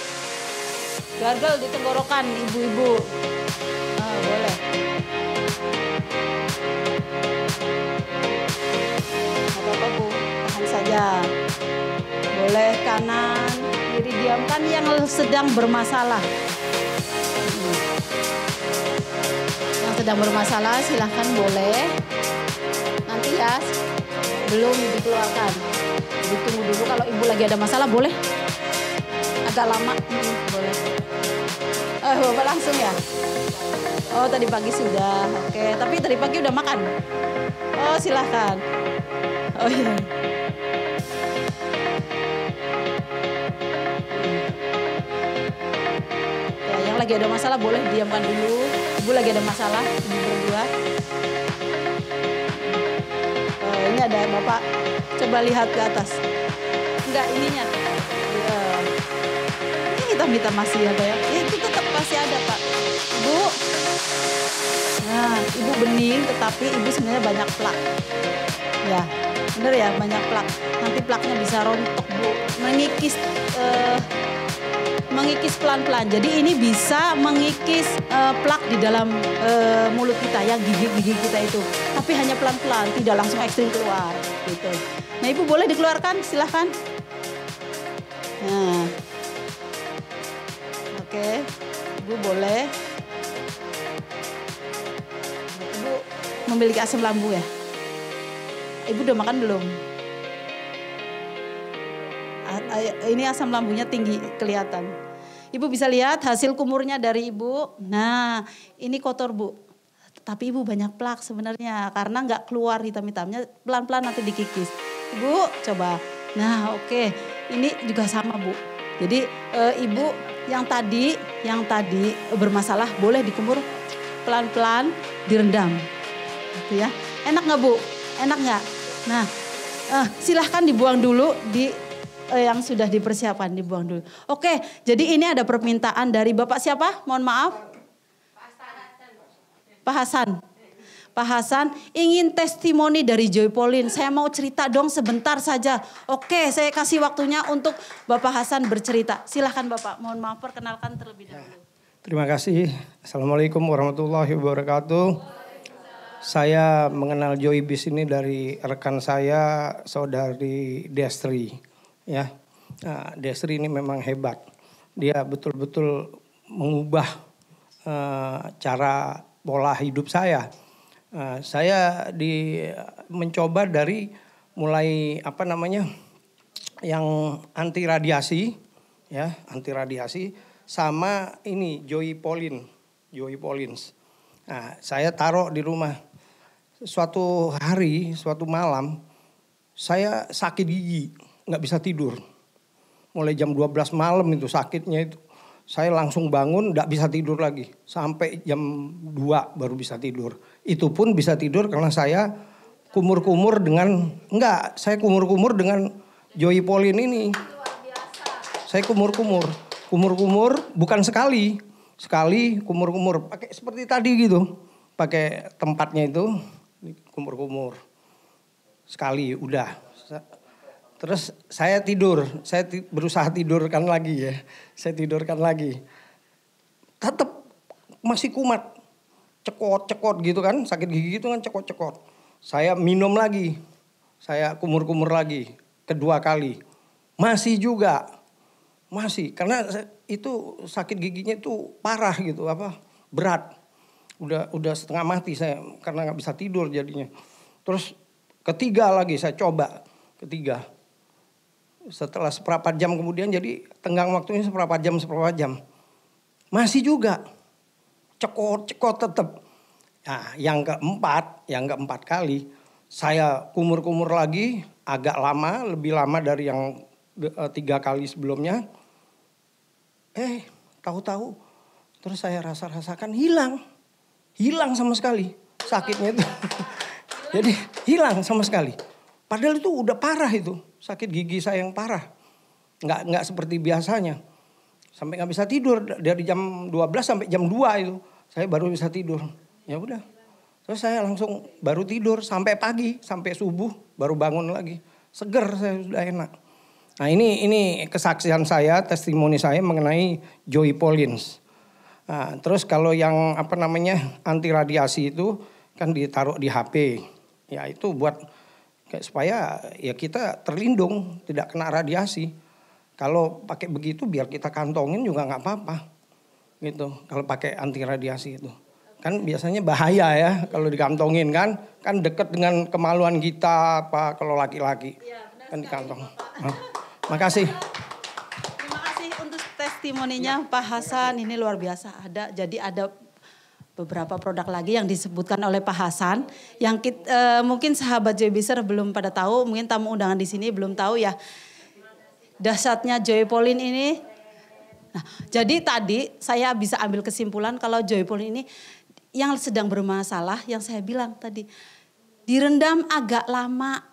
Gargel di tenggorokan ibu-ibu. Nah, boleh. apa-apa bu, tahan saja. Boleh kanan, kiri diamkan yang sedang bermasalah. Yang sedang bermasalah silahkan boleh. Nanti ya belum dikeluarkan. ditunggu tunggu dulu kalau ibu lagi ada masalah boleh. Agak lama
hmm, boleh.
eh bapak langsung ya. Oh tadi pagi sudah. Oke, tapi tadi pagi udah makan. Oh silahkan. Oh iya. lagi ada masalah boleh diamkan dulu. Ibu lagi ada masalah, ibu berdua. Uh, ini ada bapak, coba lihat ke atas. Enggak, ininya. Uh, ini kita minta masih ada ya. Ya itu tetap masih ada pak. Ibu. Nah, ibu bening tetapi ibu sebenarnya banyak plak. Ya, bener ya banyak plak. Nanti plaknya bisa rontok bu, mengikis. Uh, mengikis pelan-pelan. Jadi ini bisa mengikis uh, plak di dalam uh, mulut kita yang gigi-gigi kita itu. Tapi hanya pelan-pelan, tidak langsung ekstrim keluar gitu. Nah ibu boleh dikeluarkan, silahkan. Nah. Oke, ibu boleh. Ibu memiliki asam lambung ya? Ibu udah makan belum? ini asam lambungnya tinggi kelihatan. Ibu bisa lihat hasil kumurnya dari ibu. Nah, ini kotor bu. Tapi ibu banyak plak sebenarnya karena nggak keluar hitam-hitamnya pelan-pelan nanti dikikis. Ibu coba. Nah, oke. Okay. Ini juga sama bu. Jadi e, ibu yang tadi yang tadi bermasalah boleh dikumur pelan-pelan direndam, gitu ya. Enak nggak bu? Enak nggak? Nah, eh, silahkan dibuang dulu di Eh, yang sudah dipersiapkan dibuang dulu. Oke, jadi ini ada permintaan dari Bapak siapa? Mohon maaf. Pak Hasan. Pak Hasan ingin testimoni dari Joy Pauline. Saya mau cerita dong sebentar saja. Oke, saya kasih waktunya untuk Bapak Hasan bercerita. Silahkan Bapak, mohon maaf perkenalkan terlebih dahulu. Ya,
terima kasih. Assalamualaikum warahmatullahi wabarakatuh. Saya mengenal Joy Bis ini dari rekan saya, saudari Destri ya uh, Desri ini memang hebat dia betul-betul mengubah uh, cara pola hidup saya uh, saya di mencoba dari mulai apa namanya yang anti radiasi ya anti radiasi sama ini Joy Polin Joy Polins nah, saya taruh di rumah suatu hari suatu malam saya sakit gigi nggak bisa tidur. Mulai jam 12 malam itu sakitnya itu. Saya langsung bangun nggak bisa tidur lagi. Sampai jam 2 baru bisa tidur. Itu pun bisa tidur karena saya kumur-kumur dengan... Enggak, saya kumur-kumur dengan Joy Polin ini. Saya kumur-kumur. Kumur-kumur bukan sekali. Sekali kumur-kumur. Pakai seperti tadi gitu. Pakai tempatnya itu kumur-kumur. Sekali udah Terus saya tidur, saya t- berusaha tidurkan lagi ya. Saya tidurkan lagi. Tetap masih kumat. Cekot-cekot gitu kan, sakit gigi itu kan cekot-cekot. Saya minum lagi. Saya kumur-kumur lagi kedua kali. Masih juga. Masih karena itu sakit giginya itu parah gitu apa? Berat. Udah udah setengah mati saya karena nggak bisa tidur jadinya. Terus ketiga lagi saya coba. Ketiga setelah seperempat jam kemudian jadi tenggang waktunya seperempat jam, seperempat jam. Masih juga cekot-cekot tetap. Nah, yang keempat, yang keempat kali saya kumur-kumur lagi agak lama, lebih lama dari yang eh, tiga kali sebelumnya. Eh, tahu-tahu terus saya rasa-rasakan hilang. Hilang sama sekali sakitnya itu. *laughs* Jadi hilang sama sekali. Padahal itu udah parah itu. Sakit gigi saya yang parah. Nggak, nggak seperti biasanya. Sampai nggak bisa tidur. Dari jam 12 sampai jam 2 itu. Saya baru bisa tidur. Ya udah. Terus saya langsung baru tidur sampai pagi. Sampai subuh baru bangun lagi. Seger saya sudah enak. Nah ini ini kesaksian saya, testimoni saya mengenai Joy Paulins. Nah, terus kalau yang apa namanya anti radiasi itu kan ditaruh di HP. Ya itu buat kayak supaya ya kita terlindung tidak kena radiasi kalau pakai begitu biar kita kantongin juga nggak apa-apa gitu kalau pakai anti radiasi itu kan biasanya bahaya ya kalau dikantongin kan kan deket dengan kemaluan kita apa kalau laki-laki ya, kan dikantong nah, makasih
terima kasih untuk testimoninya ya, Pak Hasan ini luar biasa ada jadi ada beberapa produk lagi yang disebutkan oleh Pak Hasan yang kita, e, eh, mungkin sahabat Joy Biser belum pada tahu, mungkin tamu undangan di sini belum tahu ya. Dasarnya Joy Polin ini. Nah, jadi tadi saya bisa ambil kesimpulan kalau Joy Polin ini yang sedang bermasalah yang saya bilang tadi direndam agak lama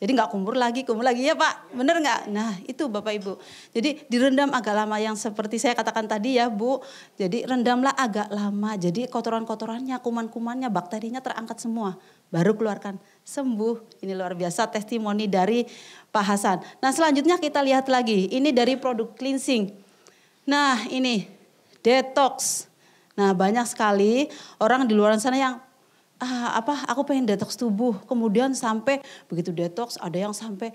jadi nggak kumur lagi, kumur lagi ya Pak, bener nggak? Nah itu Bapak Ibu. Jadi direndam agak lama yang seperti saya katakan tadi ya Bu. Jadi rendamlah agak lama. Jadi kotoran-kotorannya, kuman-kumannya, bakterinya terangkat semua. Baru keluarkan sembuh. Ini luar biasa testimoni dari Pak Hasan. Nah selanjutnya kita lihat lagi. Ini dari produk cleansing. Nah ini detox. Nah banyak sekali orang di luar sana yang ah, apa aku pengen detox tubuh. Kemudian sampai begitu detox ada yang sampai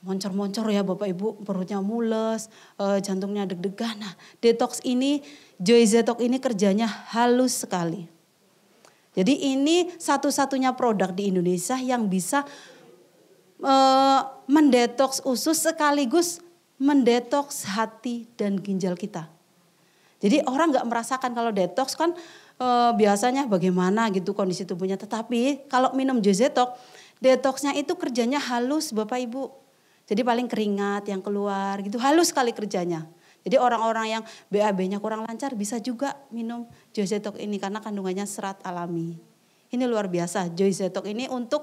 moncor-moncor ya Bapak Ibu, perutnya mules, uh, jantungnya deg-degan. Nah, detox ini, Joy detox ini kerjanya halus sekali. Jadi ini satu-satunya produk di Indonesia yang bisa uh, eh, mendetoks usus sekaligus mendetoks hati dan ginjal kita. Jadi orang nggak merasakan kalau detox kan uh, biasanya bagaimana gitu kondisi tubuhnya. Tetapi kalau minum jus detoksnya detoxnya itu kerjanya halus Bapak Ibu. Jadi paling keringat yang keluar gitu, halus sekali kerjanya. Jadi orang-orang yang BAB-nya kurang lancar bisa juga minum Joy ini karena kandungannya serat alami. Ini luar biasa Joy ini untuk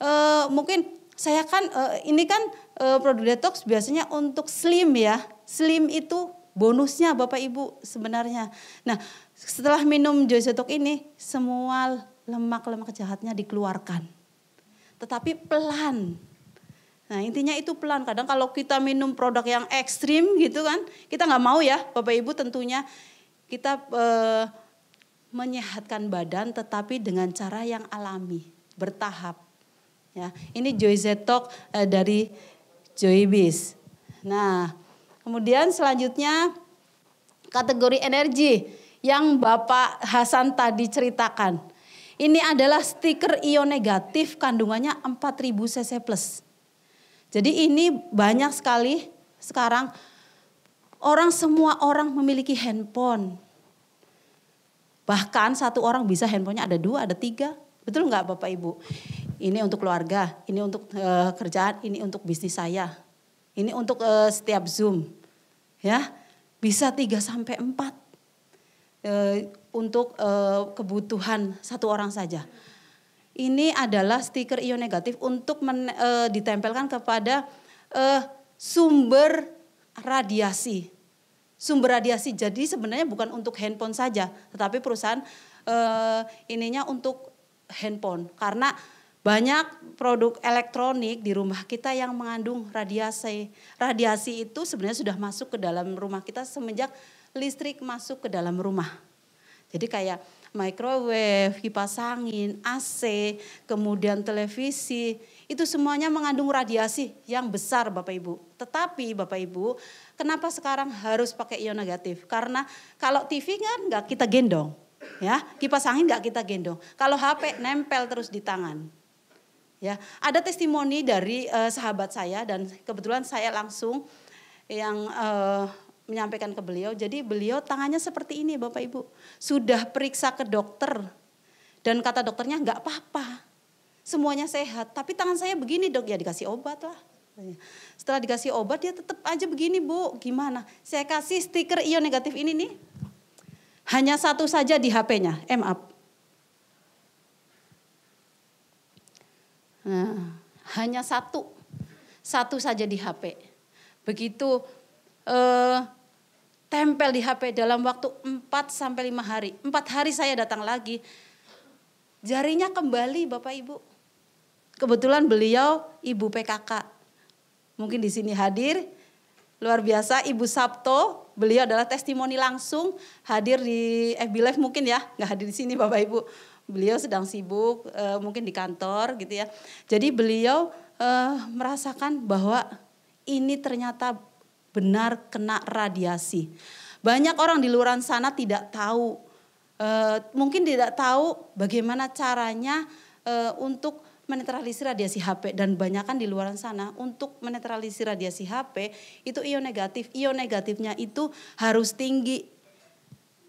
uh, mungkin saya kan uh, ini kan uh, produk detox biasanya untuk slim ya. Slim itu bonusnya Bapak Ibu sebenarnya. Nah, setelah minum jeruk ini, semua lemak-lemak jahatnya dikeluarkan. Tetapi pelan. Nah intinya itu pelan. Kadang kalau kita minum produk yang ekstrim gitu kan, kita nggak mau ya Bapak Ibu tentunya kita eh, menyehatkan badan tetapi dengan cara yang alami, bertahap. Ya, ini Joy Zetok eh, dari Joy Nah, kemudian selanjutnya kategori energi yang Bapak Hasan tadi ceritakan. Ini adalah stiker ion negatif kandungannya 4000 cc+. plus. Jadi ini banyak sekali sekarang orang semua orang memiliki handphone. Bahkan satu orang bisa handphonenya ada dua, ada tiga. Betul nggak Bapak Ibu? Ini untuk keluarga, ini untuk uh, kerjaan, ini untuk bisnis saya. Ini untuk uh, setiap Zoom. Ya, bisa tiga sampai empat e, untuk e, kebutuhan satu orang saja. Ini adalah stiker ion negatif untuk men, e, ditempelkan kepada e, sumber radiasi. Sumber radiasi. Jadi sebenarnya bukan untuk handphone saja, tetapi perusahaan e, ininya untuk handphone karena banyak produk elektronik di rumah kita yang mengandung radiasi. Radiasi itu sebenarnya sudah masuk ke dalam rumah kita semenjak listrik masuk ke dalam rumah. Jadi kayak microwave, kipas angin, AC, kemudian televisi, itu semuanya mengandung radiasi yang besar Bapak Ibu. Tetapi Bapak Ibu, kenapa sekarang harus pakai ion negatif? Karena kalau TV kan nggak kita gendong, ya kipas angin nggak kita gendong. Kalau HP nempel terus di tangan, Ya, ada testimoni dari uh, sahabat saya dan kebetulan saya langsung yang uh, menyampaikan ke beliau. Jadi beliau tangannya seperti ini Bapak Ibu. Sudah periksa ke dokter. Dan kata dokternya nggak apa-apa. Semuanya sehat. Tapi tangan saya begini dok. Ya dikasih obat lah. Setelah dikasih obat dia tetap aja begini bu. Gimana? Saya kasih stiker ion negatif ini nih. Hanya satu saja di HP-nya. Eh, M up. Nah, hanya satu. Satu saja di HP. Begitu eh, tempel di HP dalam waktu 4 sampai 5 hari. 4 hari saya datang lagi. Jarinya kembali Bapak Ibu. Kebetulan beliau ibu PKK. Mungkin di sini hadir. Luar biasa Ibu Sabto, beliau adalah testimoni langsung hadir di FB Live mungkin ya, nggak hadir di sini Bapak Ibu. Beliau sedang sibuk eh, mungkin di kantor gitu ya. Jadi beliau eh, merasakan bahwa ini ternyata benar kena radiasi. Banyak orang di luar sana tidak tahu, e, mungkin tidak tahu bagaimana caranya e, untuk menetralisir radiasi HP dan banyakkan di luar sana untuk menetralisir radiasi HP itu ion negatif. Ion negatifnya itu harus tinggi.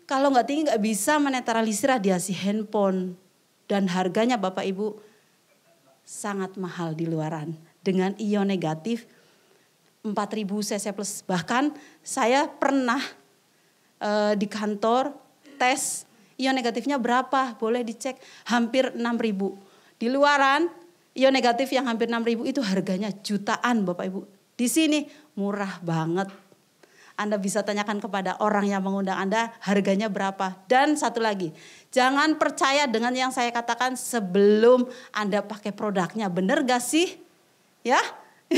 Kalau nggak tinggi nggak bisa menetralisir radiasi handphone dan harganya Bapak Ibu sangat mahal di luaran dengan ion negatif 4000 cc plus. Bahkan saya pernah e, di kantor tes ion iya, negatifnya berapa, boleh dicek hampir 6000. Di luaran ion iya, negatif yang hampir 6000 itu harganya jutaan Bapak Ibu. Di sini murah banget. Anda bisa tanyakan kepada orang yang mengundang Anda harganya berapa. Dan satu lagi, jangan percaya dengan yang saya katakan sebelum Anda pakai produknya. Benar gak sih? Ya,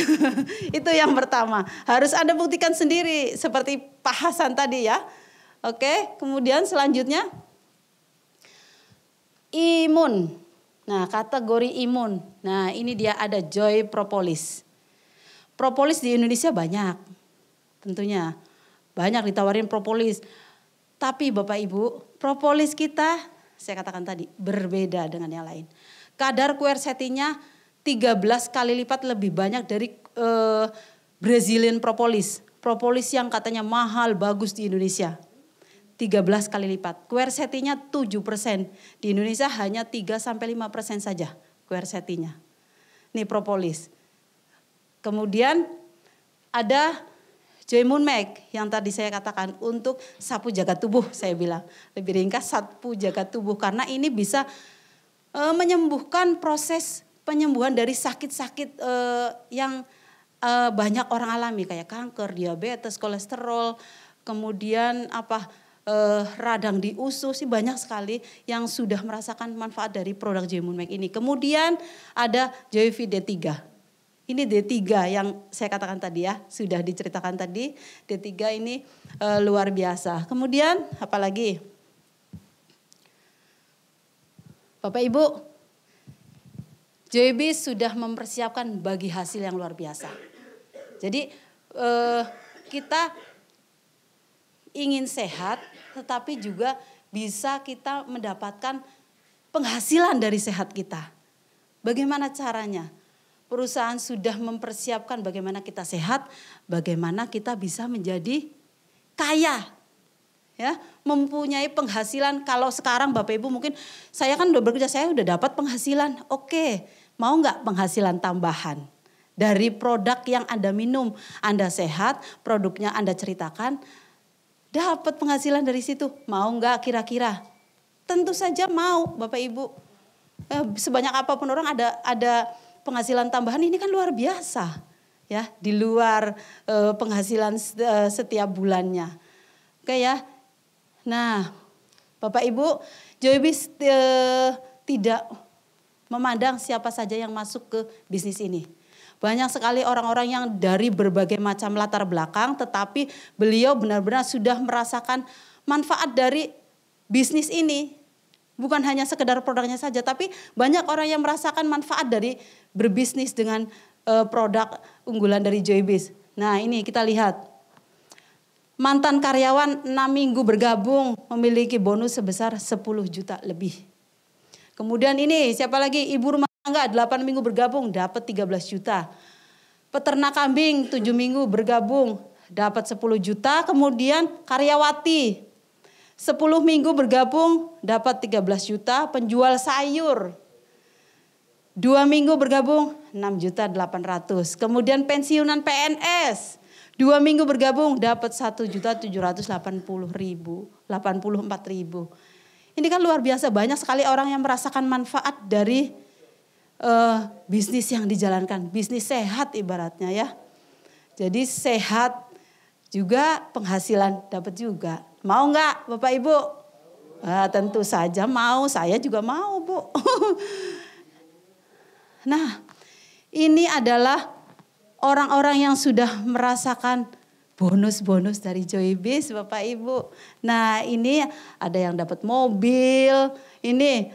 *laughs* itu yang pertama. Harus Anda buktikan sendiri seperti Pak Hasan tadi ya. Oke, kemudian selanjutnya imun. Nah, kategori imun. Nah, ini dia ada joy propolis. Propolis di Indonesia banyak. Tentunya banyak ditawarin propolis. Tapi Bapak Ibu, propolis kita saya katakan tadi berbeda dengan yang lain. Kadar quercetinnya 13 kali lipat lebih banyak dari eh, Brazilian propolis. Propolis yang katanya mahal bagus di Indonesia. 13 kali lipat. Quercetinnya 7 persen. Di Indonesia hanya 3-5 persen saja quercetinnya. Ini propolis. Kemudian ada Joy Moon Mac yang tadi saya katakan untuk sapu jaga tubuh saya bilang. Lebih ringkas sapu jaga tubuh karena ini bisa e, menyembuhkan proses penyembuhan dari sakit-sakit uh, yang uh, banyak orang alami kayak kanker, diabetes, kolesterol, kemudian apa uh, radang di usus sih banyak sekali yang sudah merasakan manfaat dari produk Jemun Mac ini. Kemudian ada Joyvi D3. Ini D3 yang saya katakan tadi ya, sudah diceritakan tadi. D3 ini e, luar biasa. Kemudian apalagi? Bapak Ibu, JB sudah mempersiapkan bagi hasil yang luar biasa. Jadi eh, kita ingin sehat, tetapi juga bisa kita mendapatkan penghasilan dari sehat kita. Bagaimana caranya? Perusahaan sudah mempersiapkan bagaimana kita sehat, bagaimana kita bisa menjadi kaya. Ya, mempunyai penghasilan kalau sekarang Bapak Ibu mungkin saya kan udah bekerja, saya udah dapat penghasilan. Oke. Mau nggak penghasilan tambahan? Dari produk yang Anda minum, Anda sehat, produknya Anda ceritakan, dapat penghasilan dari situ. Mau nggak kira-kira? Tentu saja mau, Bapak Ibu. Eh, sebanyak apapun orang ada ada penghasilan tambahan ini kan luar biasa ya di luar eh, penghasilan eh, setiap bulannya. Oke ya. Nah, Bapak Ibu, Joybis tidak memandang siapa saja yang masuk ke bisnis ini. Banyak sekali orang-orang yang dari berbagai macam latar belakang, tetapi beliau benar-benar sudah merasakan manfaat dari bisnis ini. Bukan hanya sekedar produknya saja, tapi banyak orang yang merasakan manfaat dari berbisnis dengan uh, produk unggulan dari Joybiz. Nah ini kita lihat. Mantan karyawan 6 minggu bergabung memiliki bonus sebesar 10 juta lebih. Kemudian ini siapa lagi ibu rumah tangga 8 minggu bergabung dapat 13 juta. Peternak kambing 7 minggu bergabung dapat 10 juta. Kemudian karyawati 10 minggu bergabung dapat 13 juta. Penjual sayur Dua minggu bergabung 6 juta 800. Kemudian pensiunan PNS. Dua minggu bergabung dapat satu juta tujuh ratus delapan puluh ribu, delapan puluh empat ribu. Ini kan luar biasa banyak sekali orang yang merasakan manfaat dari uh, bisnis yang dijalankan, bisnis sehat ibaratnya ya. Jadi sehat juga penghasilan dapat juga. Mau nggak Bapak Ibu? Nah, tentu saja mau, saya juga mau Bu. *laughs* nah ini adalah orang-orang yang sudah merasakan bonus-bonus dari Joybis Bapak Ibu. Nah ini ada yang dapat mobil, ini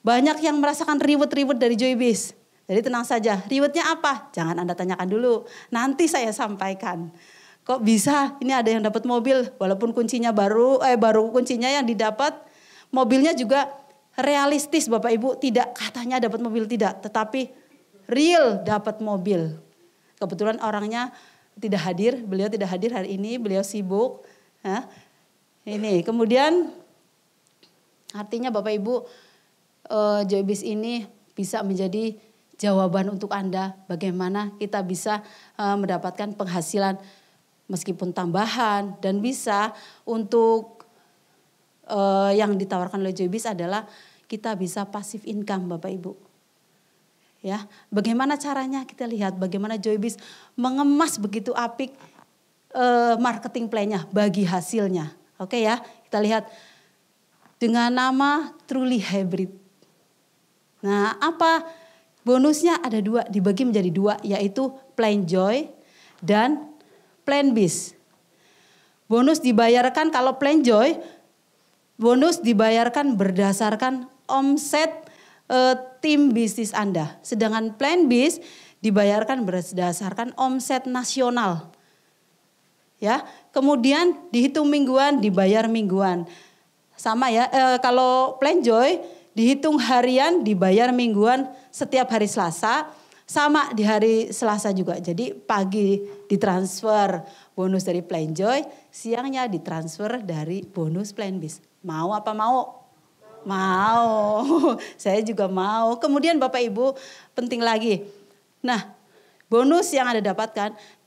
banyak yang merasakan ribut-ribut dari Joybis. Jadi tenang saja, ributnya apa? Jangan Anda tanyakan dulu, nanti saya sampaikan. Kok bisa ini ada yang dapat mobil walaupun kuncinya baru eh baru kuncinya yang didapat mobilnya juga realistis Bapak Ibu tidak katanya dapat mobil tidak tetapi real dapat mobil. Kebetulan orangnya tidak hadir, beliau tidak hadir hari ini, beliau sibuk. Hah? ini kemudian artinya Bapak Ibu uh, eh, Joybis ini bisa menjadi jawaban untuk Anda bagaimana kita bisa uh, mendapatkan penghasilan meskipun tambahan dan bisa untuk uh, yang ditawarkan oleh Joybis adalah kita bisa pasif income Bapak Ibu Ya, bagaimana caranya kita lihat bagaimana Joybiz mengemas begitu apik uh, marketing plan-nya bagi hasilnya. Oke ya, kita lihat dengan nama Truly Hybrid. Nah, apa bonusnya ada dua dibagi menjadi dua yaitu Plan Joy dan Plan Bis. Bonus dibayarkan kalau Plan Joy bonus dibayarkan berdasarkan omset uh, tim bisnis Anda. Sedangkan plan bis dibayarkan berdasarkan omset nasional. Ya, kemudian dihitung mingguan, dibayar mingguan. Sama ya, e, kalau plan joy dihitung harian, dibayar mingguan setiap hari Selasa, sama di hari Selasa juga. Jadi pagi ditransfer bonus dari plan joy, siangnya ditransfer dari bonus plan bis. Mau apa mau? Mau, *laughs* saya juga mau. Kemudian Bapak Ibu penting lagi. Nah, bonus yang Anda dapatkan 80%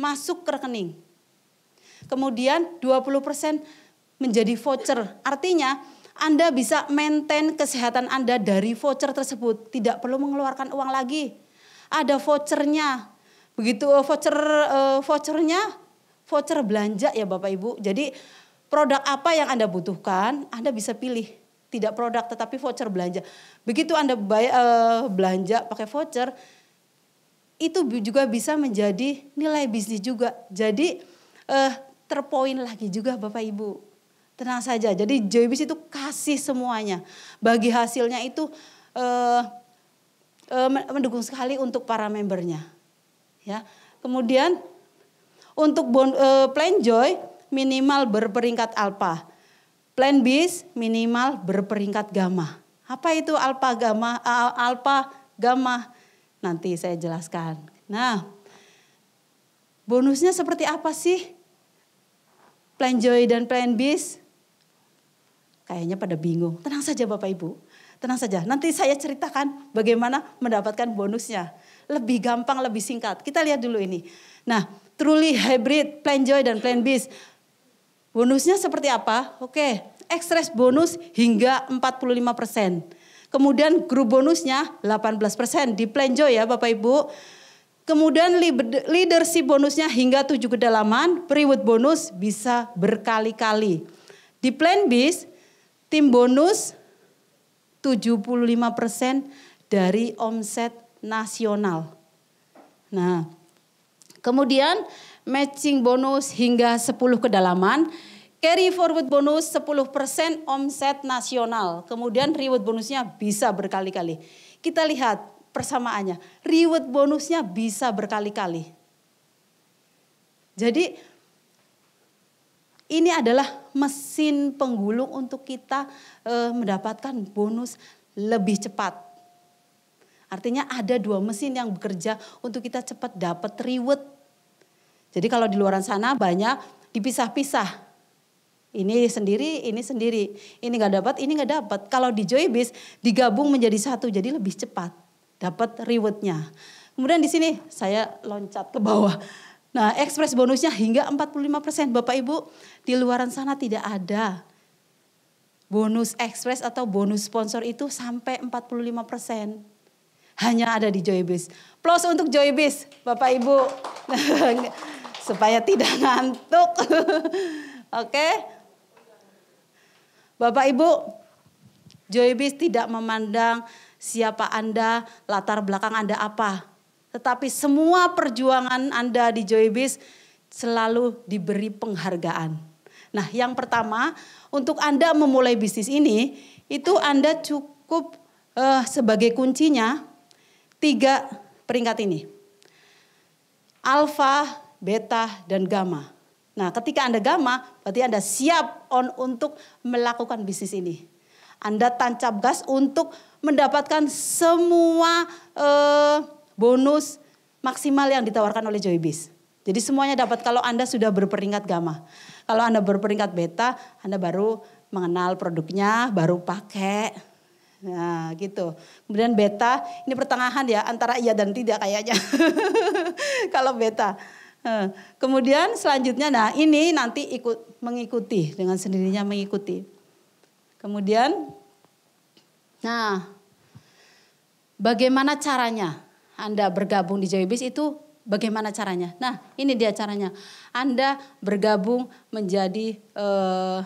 masuk ke rekening. Kemudian 20% menjadi voucher. Artinya Anda bisa maintain kesehatan Anda dari voucher tersebut. Tidak perlu mengeluarkan uang lagi. Ada vouchernya. Begitu eh, voucher eh, vouchernya voucher belanja ya Bapak Ibu. Jadi produk apa yang Anda butuhkan, Anda bisa pilih. Tidak produk tetapi voucher belanja. Begitu Anda bay, uh, belanja pakai voucher, itu juga bisa menjadi nilai bisnis juga. Jadi uh, terpoin lagi juga Bapak Ibu. Tenang saja. Jadi JBC itu kasih semuanya. Bagi hasilnya itu uh, uh, mendukung sekali untuk para membernya. Ya. Kemudian untuk bon, uh, Plan Joy minimal berperingkat alfa. Plan B minimal berperingkat gamma. Apa itu alfa gamma? alfa gamma. Nanti saya jelaskan. Nah, bonusnya seperti apa sih? Plan Joy dan Plan B Kayaknya pada bingung. Tenang saja Bapak Ibu. Tenang saja, nanti saya ceritakan bagaimana mendapatkan bonusnya. Lebih gampang, lebih singkat. Kita lihat dulu ini. Nah, truly hybrid, plan joy dan plan bis. Bonusnya seperti apa? Oke, ekstres bonus hingga 45 persen. Kemudian grup bonusnya 18 persen di Plenjo ya Bapak Ibu. Kemudian leadership bonusnya hingga tujuh kedalaman, reward bonus bisa berkali-kali. Di plan bis, tim bonus 75% dari omset nasional. Nah, kemudian matching bonus hingga 10 kedalaman, carry forward bonus 10% omset nasional. Kemudian reward bonusnya bisa berkali-kali. Kita lihat persamaannya. Reward bonusnya bisa berkali-kali. Jadi ini adalah mesin penggulung untuk kita e, mendapatkan bonus lebih cepat. Artinya ada dua mesin yang bekerja untuk kita cepat dapat reward jadi kalau di luar sana banyak dipisah-pisah. Ini sendiri, ini sendiri. Ini nggak dapat, ini nggak dapat. Kalau di Joybis digabung menjadi satu, jadi lebih cepat. Dapat rewardnya. Kemudian di sini saya loncat ke bawah. Nah, ekspres bonusnya hingga 45%. Bapak Ibu, di luar sana tidak ada bonus ekspres atau bonus sponsor itu sampai 45%. Hanya ada di Joybis. Plus untuk Joybis, Bapak Ibu. *laughs* supaya tidak ngantuk. *laughs* Oke. Bapak Ibu, Joybis tidak memandang siapa Anda, latar belakang Anda apa. Tetapi semua perjuangan Anda di Joybis selalu diberi penghargaan. Nah, yang pertama, untuk Anda memulai bisnis ini, itu Anda cukup eh, sebagai kuncinya tiga peringkat ini. Alfa, beta, dan gamma. Nah, ketika Anda gamma, berarti Anda siap on untuk melakukan bisnis ini. Anda tancap gas untuk mendapatkan semua eh, bonus maksimal yang ditawarkan oleh Joybiz. Jadi semuanya dapat kalau Anda sudah berperingkat gamma. Kalau Anda berperingkat beta, Anda baru mengenal produknya, baru pakai. Nah gitu. Kemudian beta, ini pertengahan ya antara iya dan tidak kayaknya. *laughs* kalau beta. Kemudian selanjutnya, nah ini nanti ikut mengikuti dengan sendirinya mengikuti. Kemudian, nah bagaimana caranya Anda bergabung di Joybis itu bagaimana caranya? Nah ini dia caranya, Anda bergabung menjadi uh,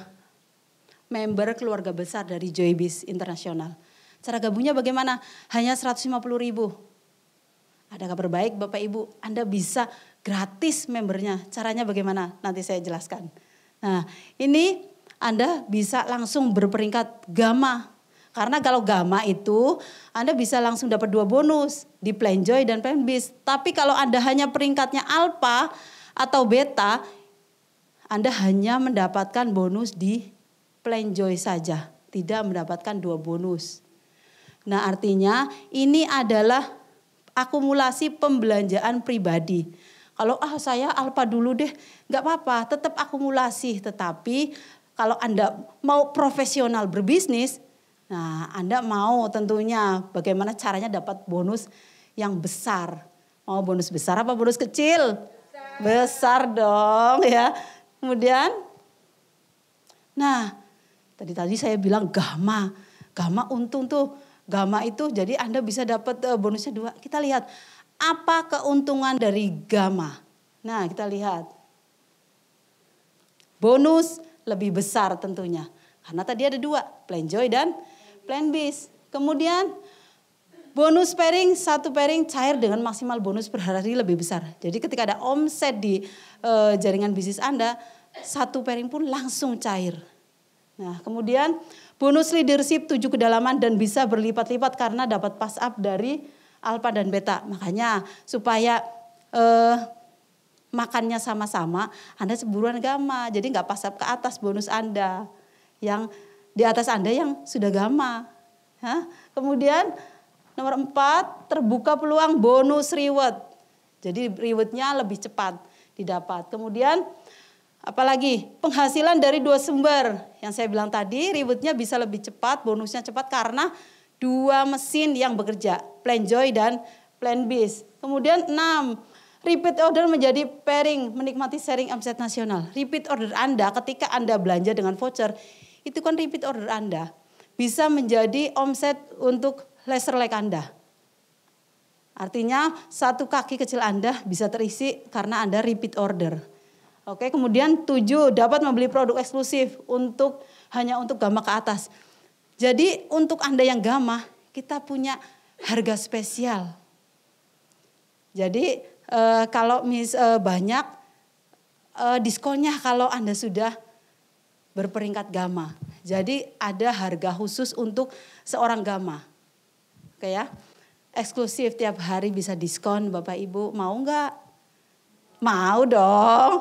member keluarga besar dari Joybis Internasional. Cara gabungnya bagaimana? Hanya 150 ribu. Ada kabar baik Bapak Ibu, Anda bisa gratis membernya. Caranya bagaimana? Nanti saya jelaskan. Nah, ini Anda bisa langsung berperingkat gamma. Karena kalau gamma itu Anda bisa langsung dapat dua bonus di Plan Joy dan Plan bis Tapi kalau Anda hanya peringkatnya alpha atau beta, Anda hanya mendapatkan bonus di Plan Joy saja, tidak mendapatkan dua bonus. Nah, artinya ini adalah akumulasi pembelanjaan pribadi. Kalau ah saya alpa dulu deh, nggak apa-apa, tetap akumulasi. Tetapi kalau Anda mau profesional berbisnis, nah Anda mau tentunya bagaimana caranya dapat bonus yang besar. Mau bonus besar apa bonus kecil? Besar, besar dong ya. Kemudian, nah tadi tadi saya bilang gamma, gamma untung tuh, gamma itu jadi Anda bisa dapat eh, bonusnya dua. Kita lihat apa keuntungan dari gamma? Nah, kita lihat. Bonus lebih besar tentunya. Karena tadi ada dua, plan joy dan plan base Kemudian bonus pairing, satu pairing cair dengan maksimal bonus per hari lebih besar. Jadi ketika ada omset di e, jaringan bisnis Anda, satu pairing pun langsung cair. Nah, kemudian bonus leadership tujuh kedalaman dan bisa berlipat-lipat karena dapat pass up dari alfa dan beta. Makanya supaya eh, makannya sama-sama, Anda seburuan gamma. Jadi nggak pasap ke atas bonus Anda. Yang di atas Anda yang sudah gamma. Hah? Kemudian nomor empat, terbuka peluang bonus reward. Jadi rewardnya lebih cepat didapat. Kemudian Apalagi penghasilan dari dua sumber yang saya bilang tadi, rewardnya bisa lebih cepat, bonusnya cepat karena dua mesin yang bekerja, plan joy dan plan Base Kemudian enam, repeat order menjadi pairing, menikmati sharing omset nasional. Repeat order Anda ketika Anda belanja dengan voucher, itu kan repeat order Anda. Bisa menjadi omset untuk laser like Anda. Artinya satu kaki kecil Anda bisa terisi karena Anda repeat order. Oke, kemudian tujuh dapat membeli produk eksklusif untuk hanya untuk gambar ke atas. Jadi untuk Anda yang gamah, kita punya harga spesial. Jadi e, kalau mis, e, banyak e, diskonnya kalau Anda sudah berperingkat gamah. Jadi ada harga khusus untuk seorang gamah. Oke ya. Eksklusif tiap hari bisa diskon Bapak Ibu. Mau nggak? Mau dong.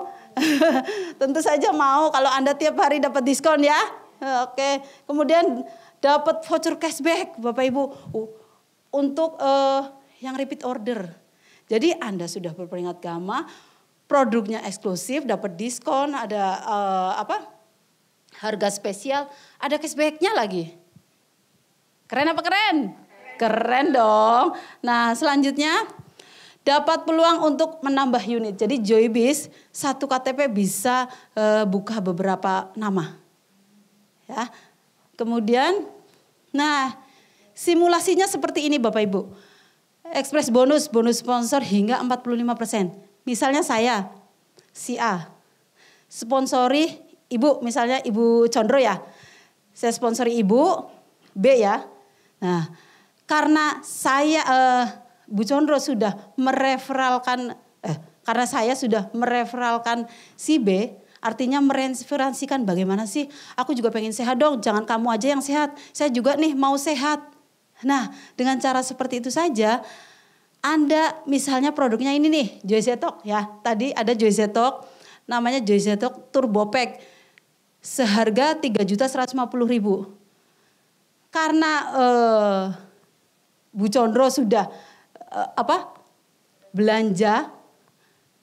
*laughs* Tentu saja mau kalau Anda tiap hari dapat diskon ya. Oke. Kemudian dapat voucher cashback Bapak Ibu untuk uh, yang repeat order. Jadi Anda sudah berperingat Gama, produknya eksklusif, dapat diskon, ada uh, apa? harga spesial, ada cashbacknya lagi. Keren apa keren? keren? dong. Nah selanjutnya dapat peluang untuk menambah unit. Jadi Joybiz satu KTP bisa uh, buka beberapa nama. Ya, Kemudian Nah, simulasinya seperti ini Bapak Ibu. Ekspres bonus, bonus sponsor hingga 45%. Misalnya saya, si A, sponsori Ibu, misalnya Ibu Condro ya. Saya sponsori Ibu, B ya. Nah, karena saya eh, Bu Condro sudah mereferalkan eh, karena saya sudah mereferalkan si B, Artinya mereferensikan bagaimana sih aku juga pengen sehat dong, jangan kamu aja yang sehat. Saya juga nih mau sehat. Nah, dengan cara seperti itu saja anda misalnya produknya ini nih, Joy Zetok ya. Tadi ada Joy Zetok, namanya Joy Zetok Turbo Pack. Seharga 3.150.000. Karena uh, Bu Condro sudah uh, apa? belanja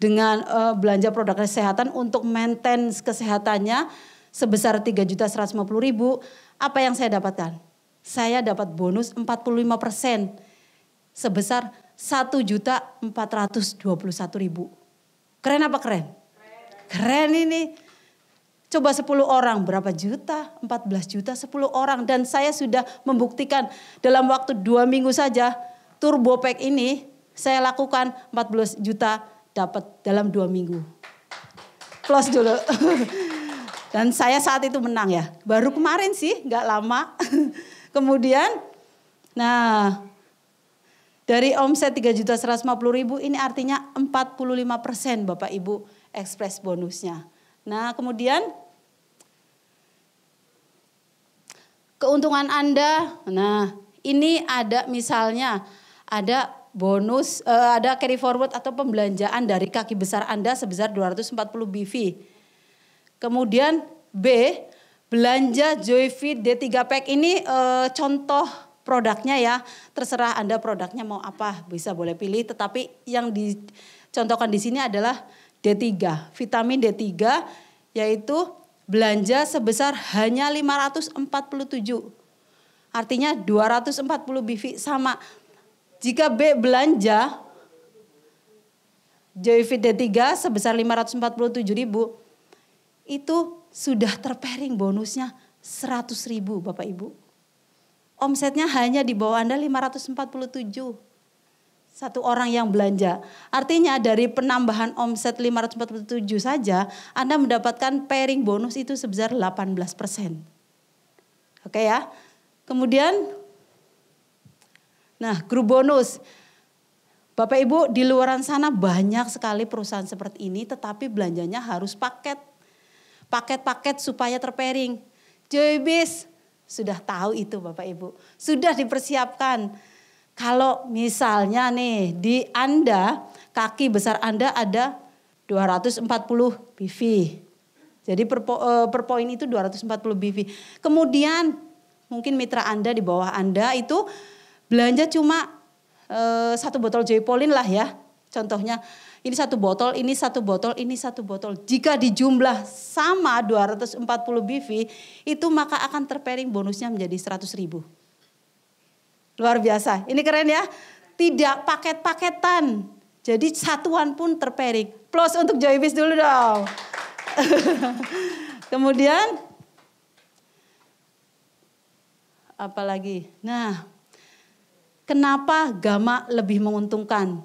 dengan uh, belanja produk kesehatan untuk maintain kesehatannya sebesar juta ribu, apa yang saya dapatkan? Saya dapat bonus 45% sebesar juta ribu. Keren apa keren? Keren ini. Coba 10 orang berapa juta? 14 juta 10 orang dan saya sudah membuktikan dalam waktu dua minggu saja Turbo Pack ini saya lakukan 14 juta dapat dalam dua minggu. Plus dulu. *laughs* Dan saya saat itu menang ya. Baru kemarin sih, nggak lama. *laughs* Kemudian, nah dari omset 3 juta puluh ribu ini artinya 45 persen Bapak Ibu ekspres bonusnya. Nah kemudian keuntungan Anda, nah ini ada misalnya ada bonus uh, ada carry forward atau pembelanjaan dari kaki besar Anda sebesar 240 BV. Kemudian B, belanja Joyfit D3 pack ini uh, contoh produknya ya. Terserah Anda produknya mau apa, bisa boleh pilih tetapi yang dicontohkan di sini adalah D3, vitamin D3 yaitu belanja sebesar hanya 547 Artinya 240 BV sama jika B belanja Joyfit D3 sebesar 547 ribu, itu sudah terpering bonusnya 100 ribu Bapak Ibu. Omsetnya hanya di bawah Anda 547. Satu orang yang belanja. Artinya dari penambahan omset 547 saja, Anda mendapatkan pairing bonus itu sebesar 18 Oke ya. Kemudian Nah, grup bonus. Bapak Ibu, di luaran sana banyak sekali perusahaan seperti ini, tetapi belanjanya harus paket. Paket-paket supaya terpairing. Joybiz sudah tahu itu Bapak Ibu. Sudah dipersiapkan. Kalau misalnya nih di Anda, kaki besar Anda ada 240 BV. Jadi per, eh, per poin itu 240 BV. Kemudian mungkin mitra Anda di bawah Anda itu belanja cuma e, satu botol Joypolin lah ya contohnya ini satu botol, ini satu botol, ini satu botol. Jika dijumlah sama 240 BV, itu maka akan terpairing bonusnya menjadi 100 ribu. Luar biasa, ini keren ya. Tidak paket-paketan, jadi satuan pun terpairing. Plus untuk Joybis dulu dong. *laughs* Kemudian, apalagi? Nah, Kenapa gamma lebih menguntungkan?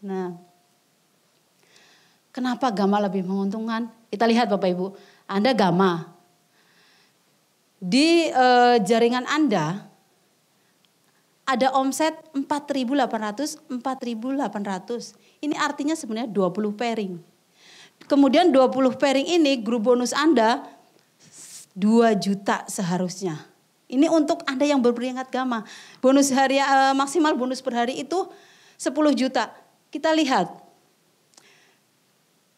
Nah, kenapa gamma lebih menguntungkan? Kita lihat Bapak Ibu, Anda gamma. Di e, jaringan Anda ada omset 4.800, 4.800. Ini artinya sebenarnya 20 pairing. Kemudian 20 pairing ini grup bonus Anda 2 juta seharusnya. Ini untuk Anda yang berperingkat gama. Bonus hari uh, maksimal bonus per hari itu 10 juta. Kita lihat.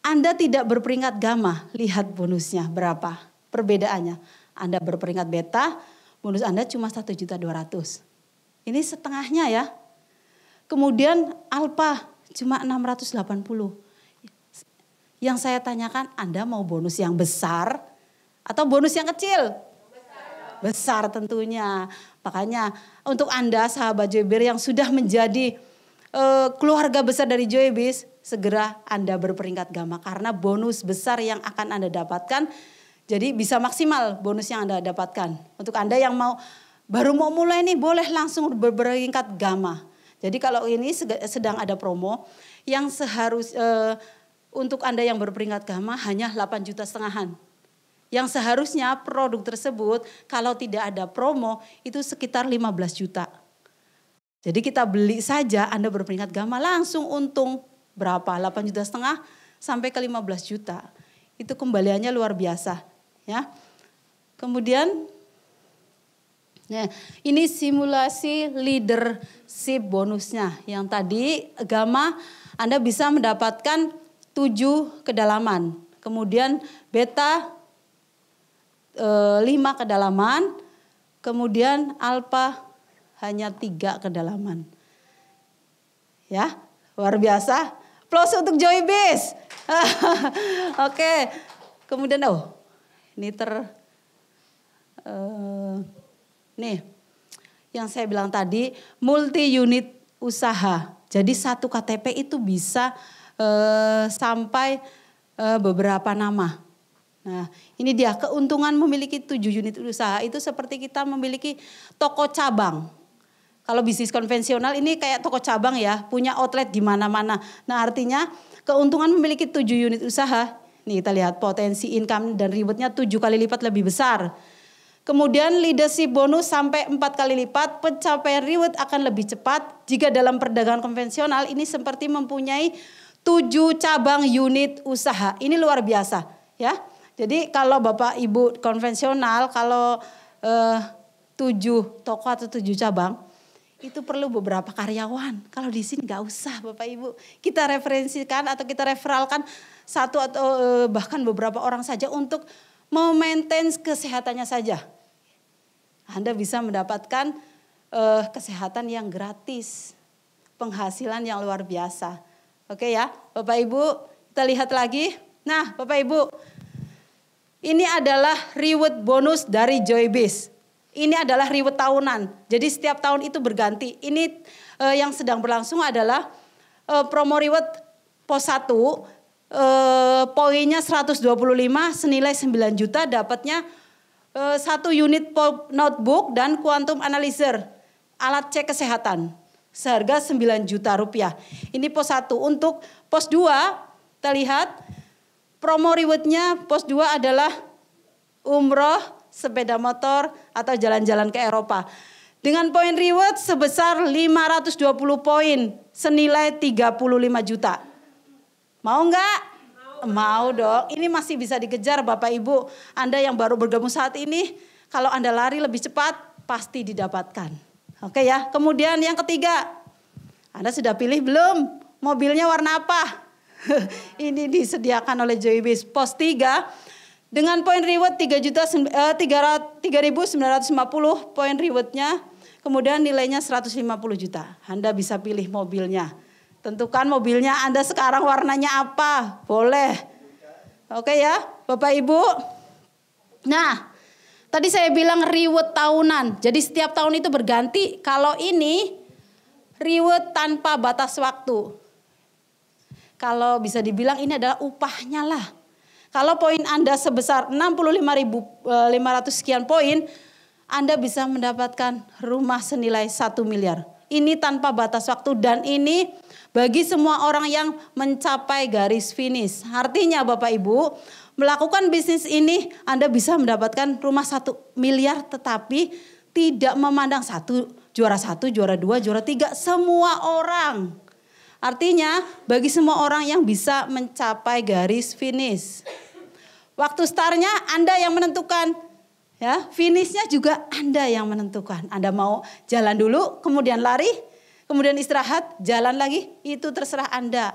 Anda tidak berperingkat gama, lihat bonusnya berapa perbedaannya. Anda berperingkat beta, bonus Anda cuma 1 juta 200. Ini setengahnya ya. Kemudian alfa cuma 680. Yang saya tanyakan Anda mau bonus yang besar atau bonus yang kecil? besar tentunya. Makanya untuk Anda sahabat Joybir yang sudah menjadi uh, keluarga besar dari Joybis, segera Anda berperingkat gama karena bonus besar yang akan Anda dapatkan jadi bisa maksimal bonus yang Anda dapatkan. Untuk Anda yang mau baru mau mulai nih boleh langsung berperingkat gama Jadi kalau ini sedang ada promo yang seharus uh, untuk Anda yang berperingkat gama hanya 8 juta setengahan yang seharusnya produk tersebut kalau tidak ada promo itu sekitar 15 juta. Jadi kita beli saja Anda berperingkat gamma langsung untung berapa? 8 juta setengah sampai ke 15 juta. Itu kembaliannya luar biasa, ya. Kemudian Ya, ini simulasi leadership bonusnya yang tadi gamma Anda bisa mendapatkan 7 kedalaman. Kemudian beta Eh, lima kedalaman, kemudian alfa hanya tiga kedalaman. Ya, luar biasa. Plus untuk Joy Base. *laughs* Oke, kemudian oh ini ter e, nih yang saya bilang tadi multi unit usaha. Jadi satu KTP itu bisa e, sampai e, beberapa nama. Nah, ini dia keuntungan memiliki tujuh unit usaha itu seperti kita memiliki toko cabang. Kalau bisnis konvensional ini kayak toko cabang ya, punya outlet di mana-mana. Nah, artinya keuntungan memiliki tujuh unit usaha. Nih kita lihat potensi income dan rewardnya tujuh kali lipat lebih besar. Kemudian leadership bonus sampai empat kali lipat, pencapaian reward akan lebih cepat jika dalam perdagangan konvensional ini seperti mempunyai tujuh cabang unit usaha. Ini luar biasa ya. Jadi kalau Bapak Ibu konvensional kalau eh, tujuh toko atau tujuh cabang itu perlu beberapa karyawan. Kalau di sini nggak usah Bapak Ibu. Kita referensikan atau kita referalkan satu atau eh, bahkan beberapa orang saja untuk memaintain kesehatannya saja. Anda bisa mendapatkan eh, kesehatan yang gratis, penghasilan yang luar biasa. Oke ya, Bapak Ibu, kita lihat lagi. Nah, Bapak Ibu, ini adalah reward bonus dari Joybase. Ini adalah reward tahunan. Jadi setiap tahun itu berganti. Ini uh, yang sedang berlangsung adalah uh, promo reward pos 1 eh, poinnya 125 senilai 9 juta dapatnya eh, satu unit notebook dan quantum analyzer alat cek kesehatan seharga 9 juta rupiah. Ini pos 1. Untuk pos 2 terlihat. Promo rewardnya pos 2 adalah umroh, sepeda motor, atau jalan-jalan ke Eropa. Dengan poin reward sebesar 520 poin, senilai 35 juta. Mau enggak? Mau dong. Ini masih bisa dikejar Bapak Ibu. Anda yang baru bergabung saat ini, kalau Anda lari lebih cepat, pasti didapatkan. Oke ya. Kemudian yang ketiga, Anda sudah pilih belum? Mobilnya warna apa? *laughs* ini disediakan oleh Joybis Pos 3 dengan poin reward 3 juta 3.950 eh, poin rewardnya kemudian nilainya 150 juta. Anda bisa pilih mobilnya. Tentukan mobilnya Anda sekarang warnanya apa? Boleh. Oke ya, Bapak Ibu. Nah, Tadi saya bilang reward tahunan. Jadi setiap tahun itu berganti. Kalau ini reward tanpa batas waktu kalau bisa dibilang ini adalah upahnya lah. Kalau poin Anda sebesar 65.500 eh, sekian poin, Anda bisa mendapatkan rumah senilai 1 miliar. Ini tanpa batas waktu dan ini bagi semua orang yang mencapai garis finish. Artinya Bapak Ibu, melakukan bisnis ini Anda bisa mendapatkan rumah 1 miliar tetapi tidak memandang satu juara satu, juara dua, juara tiga, semua orang Artinya bagi semua orang yang bisa mencapai garis finish. Waktu startnya Anda yang menentukan. Ya, finishnya juga Anda yang menentukan. Anda mau jalan dulu, kemudian lari, kemudian istirahat, jalan lagi, itu terserah Anda.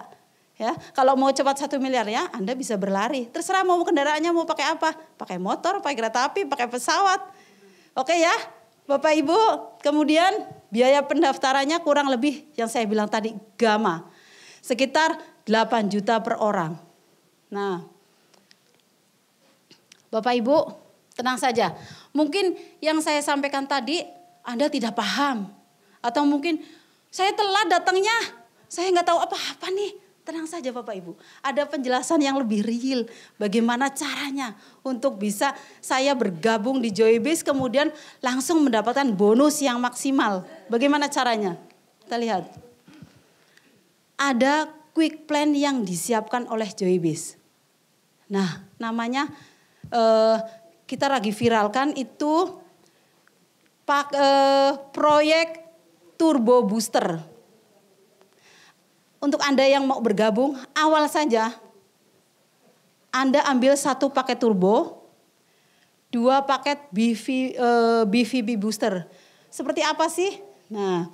Ya, kalau mau cepat satu miliar ya, Anda bisa berlari. Terserah mau kendaraannya mau pakai apa, pakai motor, pakai kereta api, pakai pesawat. Oke ya, Bapak Ibu. Kemudian Biaya pendaftarannya kurang lebih yang saya bilang tadi gama. Sekitar 8 juta per orang. Nah, Bapak Ibu, tenang saja. Mungkin yang saya sampaikan tadi Anda tidak paham. Atau mungkin saya telat datangnya, saya nggak tahu apa-apa nih. Tenang saja Bapak Ibu, ada penjelasan yang lebih real bagaimana caranya untuk bisa saya bergabung di Joybase kemudian langsung mendapatkan bonus yang maksimal. Bagaimana caranya? Kita lihat. Ada quick plan yang disiapkan oleh Joybase. Nah, namanya eh, kita lagi viralkan itu pak eh, proyek Turbo Booster untuk Anda yang mau bergabung, awal saja Anda ambil satu paket turbo, dua paket BVB eh, booster. Seperti apa sih? Nah,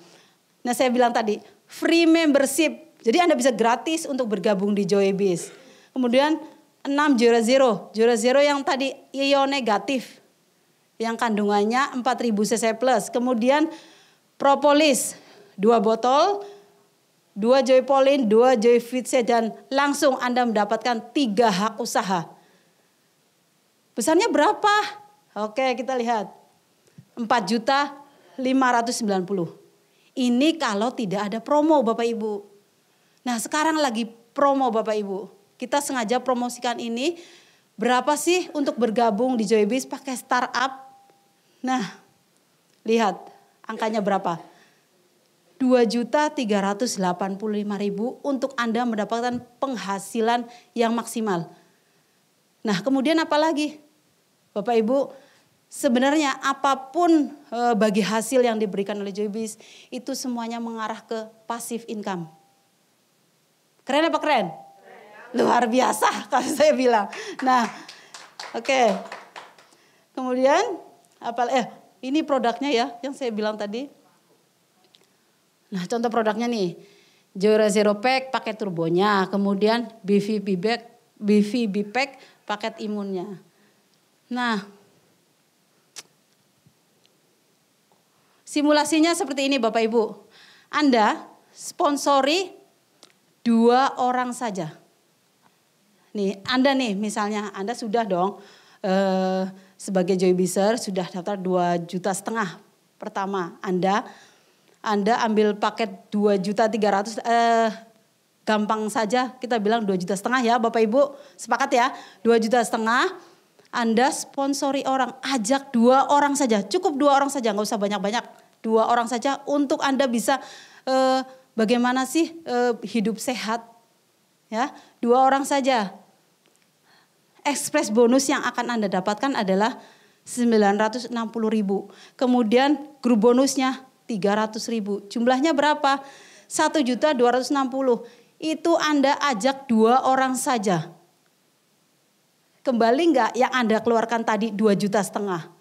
nah saya bilang tadi, free membership. Jadi Anda bisa gratis untuk bergabung di Joybiz. Kemudian 6 juara Zero. Juara Zero yang tadi ion negatif. Yang kandungannya 4000 cc plus. Kemudian propolis dua botol dua joy polin, dua joy fitse, dan langsung Anda mendapatkan tiga hak usaha. Besarnya berapa? Oke, kita lihat. 4 juta 590. Ini kalau tidak ada promo Bapak Ibu. Nah sekarang lagi promo Bapak Ibu. Kita sengaja promosikan ini. Berapa sih untuk bergabung di Joybiz pakai startup? Nah, lihat angkanya berapa 2.385.000 untuk Anda mendapatkan penghasilan yang maksimal. Nah, kemudian apa lagi? Bapak Ibu, sebenarnya apapun e, bagi hasil yang diberikan oleh Joybis itu semuanya mengarah ke pasif income. Keren apa keren? keren. Luar biasa *laughs* kalau saya bilang. Nah, oke. Okay. Kemudian apa eh ini produknya ya yang saya bilang tadi. Nah contoh produknya nih, Jura Zero Pack paket turbonya, kemudian BV Pack, Pack paket imunnya. Nah, simulasinya seperti ini Bapak Ibu. Anda sponsori dua orang saja. Nih, Anda nih misalnya, Anda sudah dong eh, sebagai Joy Biser sudah daftar dua juta setengah pertama Anda anda ambil paket 2 juta 300 eh gampang saja kita bilang 2 juta setengah ya Bapak Ibu. Sepakat ya? 2 juta setengah anda sponsori orang, ajak dua orang saja, cukup dua orang saja, nggak usah banyak-banyak, dua orang saja untuk Anda bisa eh, bagaimana sih eh, hidup sehat, ya dua orang saja. Ekspres bonus yang akan Anda dapatkan adalah 960.000. ribu. Kemudian grup bonusnya 300 ribu. Jumlahnya berapa? 1 juta 260. Itu Anda ajak dua orang saja. Kembali enggak yang Anda keluarkan tadi 2 juta setengah?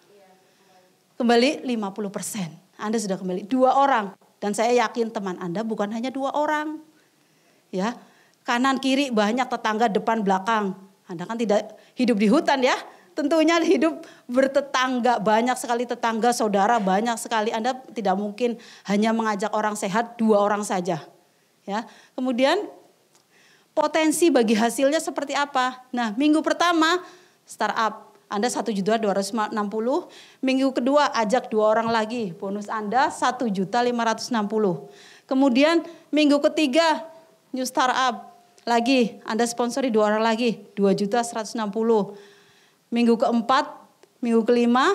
Kembali 50 persen. Anda sudah kembali dua orang. Dan saya yakin teman Anda bukan hanya dua orang. Ya, kanan kiri banyak tetangga depan belakang. Anda kan tidak hidup di hutan ya tentunya hidup bertetangga banyak sekali tetangga saudara banyak sekali Anda tidak mungkin hanya mengajak orang sehat dua orang saja ya kemudian potensi bagi hasilnya seperti apa nah minggu pertama startup Anda satu juta dua ratus enam puluh minggu kedua ajak dua orang lagi bonus Anda satu juta lima ratus enam puluh kemudian minggu ketiga new startup lagi Anda sponsori dua orang lagi dua juta seratus enam puluh minggu keempat, minggu kelima,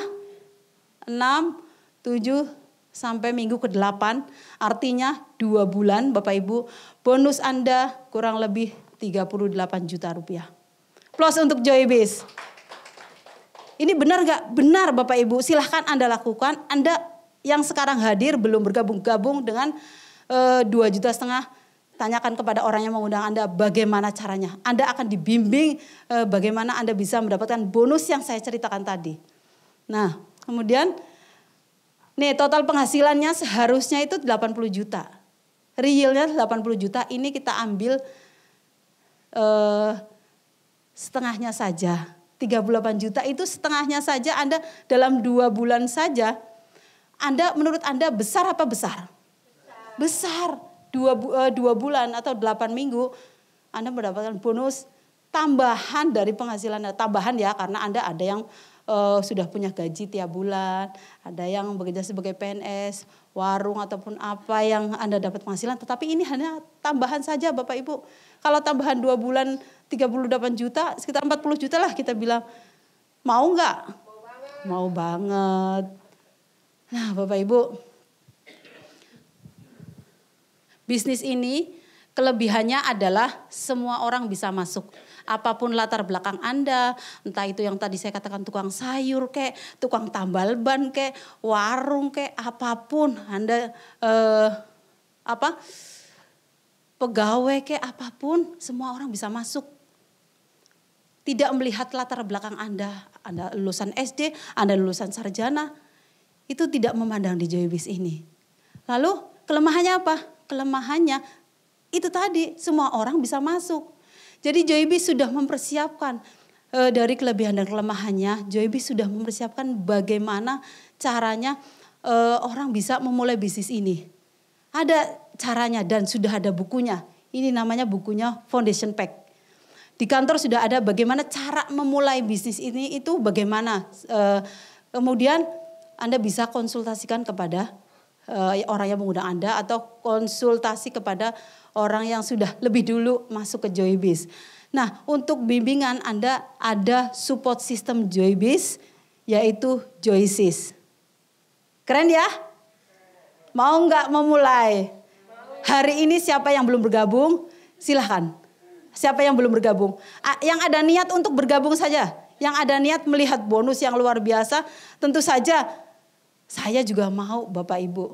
enam, tujuh, sampai minggu ke delapan, Artinya dua bulan Bapak Ibu, bonus Anda kurang lebih 38 juta rupiah. Plus untuk Joybase. Ini benar gak? Benar Bapak Ibu, silahkan Anda lakukan. Anda yang sekarang hadir belum bergabung-gabung dengan eh, dua juta setengah tanyakan kepada orang yang mengundang Anda bagaimana caranya. Anda akan dibimbing eh, bagaimana Anda bisa mendapatkan bonus yang saya ceritakan tadi. Nah, kemudian nih total penghasilannya seharusnya itu 80 juta. Realnya 80 juta ini kita ambil eh, setengahnya saja. 38 juta itu setengahnya saja Anda dalam dua bulan saja. Anda menurut Anda besar apa besar? Besar. besar dua, bu, uh, dua bulan atau delapan minggu, Anda mendapatkan bonus tambahan dari penghasilan tambahan ya karena Anda ada yang uh, sudah punya gaji tiap bulan, ada yang bekerja sebagai PNS, warung ataupun apa yang Anda dapat penghasilan, tetapi ini hanya tambahan saja Bapak Ibu. Kalau tambahan dua bulan 38 juta, sekitar 40 juta lah kita bilang, mau nggak? Mau banget. Mau banget. Nah Bapak Ibu, Bisnis ini kelebihannya adalah semua orang bisa masuk. Apapun latar belakang Anda, entah itu yang tadi saya katakan tukang sayur kek, tukang tambal ban kek, warung kek, apapun Anda eh, apa pegawai kek apapun, semua orang bisa masuk. Tidak melihat latar belakang Anda, Anda lulusan SD, Anda lulusan sarjana, itu tidak memandang di Joybis ini. Lalu kelemahannya apa? kelemahannya itu tadi semua orang bisa masuk. Jadi Joybi sudah mempersiapkan e, dari kelebihan dan kelemahannya. Joybi sudah mempersiapkan bagaimana caranya e, orang bisa memulai bisnis ini. Ada caranya dan sudah ada bukunya. Ini namanya bukunya Foundation Pack. Di kantor sudah ada bagaimana cara memulai bisnis ini itu bagaimana. E, kemudian Anda bisa konsultasikan kepada uh, orang yang mengundang Anda atau konsultasi kepada orang yang sudah lebih dulu masuk ke Joybiz. Nah, untuk bimbingan Anda ada support system Joybiz yaitu Joysis. Keren ya? Mau nggak memulai? Hari ini siapa yang belum bergabung? Silahkan. Siapa yang belum bergabung? Ah, yang ada niat untuk bergabung saja. Yang ada niat melihat bonus yang luar biasa. Tentu saja saya juga mau Bapak Ibu.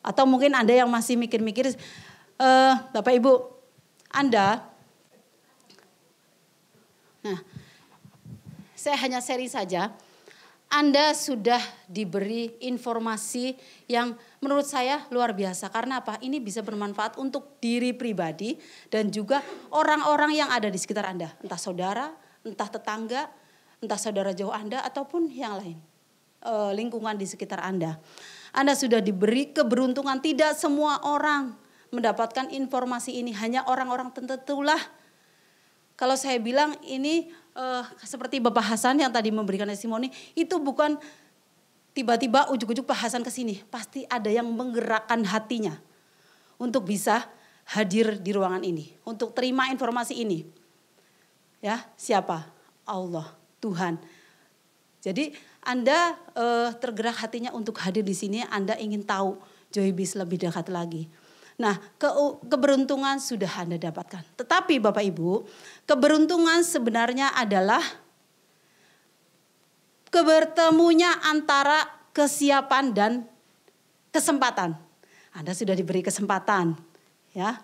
Atau mungkin Anda yang masih mikir-mikir, e, Bapak Ibu, Anda, nah, saya hanya sharing saja, Anda sudah diberi informasi yang menurut saya luar biasa. Karena apa? Ini bisa bermanfaat untuk diri pribadi dan juga orang-orang yang ada di sekitar Anda. Entah saudara, entah tetangga, entah saudara jauh Anda, ataupun yang lain uh, lingkungan di sekitar Anda. Anda sudah diberi keberuntungan, tidak semua orang mendapatkan informasi ini, hanya orang-orang tertentulah. Kalau saya bilang ini uh, seperti Bapak Hasan yang tadi memberikan testimoni, itu bukan tiba-tiba ujuk-ujuk Pak Hasan ke sini, pasti ada yang menggerakkan hatinya untuk bisa hadir di ruangan ini, untuk terima informasi ini. Ya, siapa? Allah, Tuhan. Jadi anda eh, tergerak hatinya untuk hadir di sini, Anda ingin tahu Joybis lebih dekat lagi. Nah, ke, keberuntungan sudah Anda dapatkan. Tetapi Bapak Ibu, keberuntungan sebenarnya adalah kebertemunya antara kesiapan dan kesempatan. Anda sudah diberi kesempatan, ya.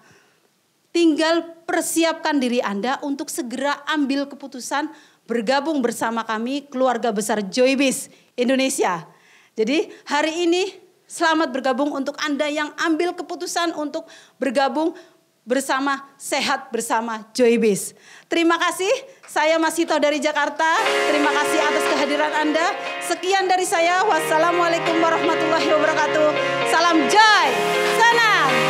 Tinggal persiapkan diri Anda untuk segera ambil keputusan bergabung bersama kami keluarga besar Joybis Indonesia. Jadi hari ini selamat bergabung untuk Anda yang ambil keputusan untuk bergabung bersama sehat bersama Joybis. Terima kasih, saya Masito dari Jakarta. Terima kasih atas kehadiran Anda. Sekian dari saya. Wassalamualaikum warahmatullahi wabarakatuh. Salam Joy. Salam.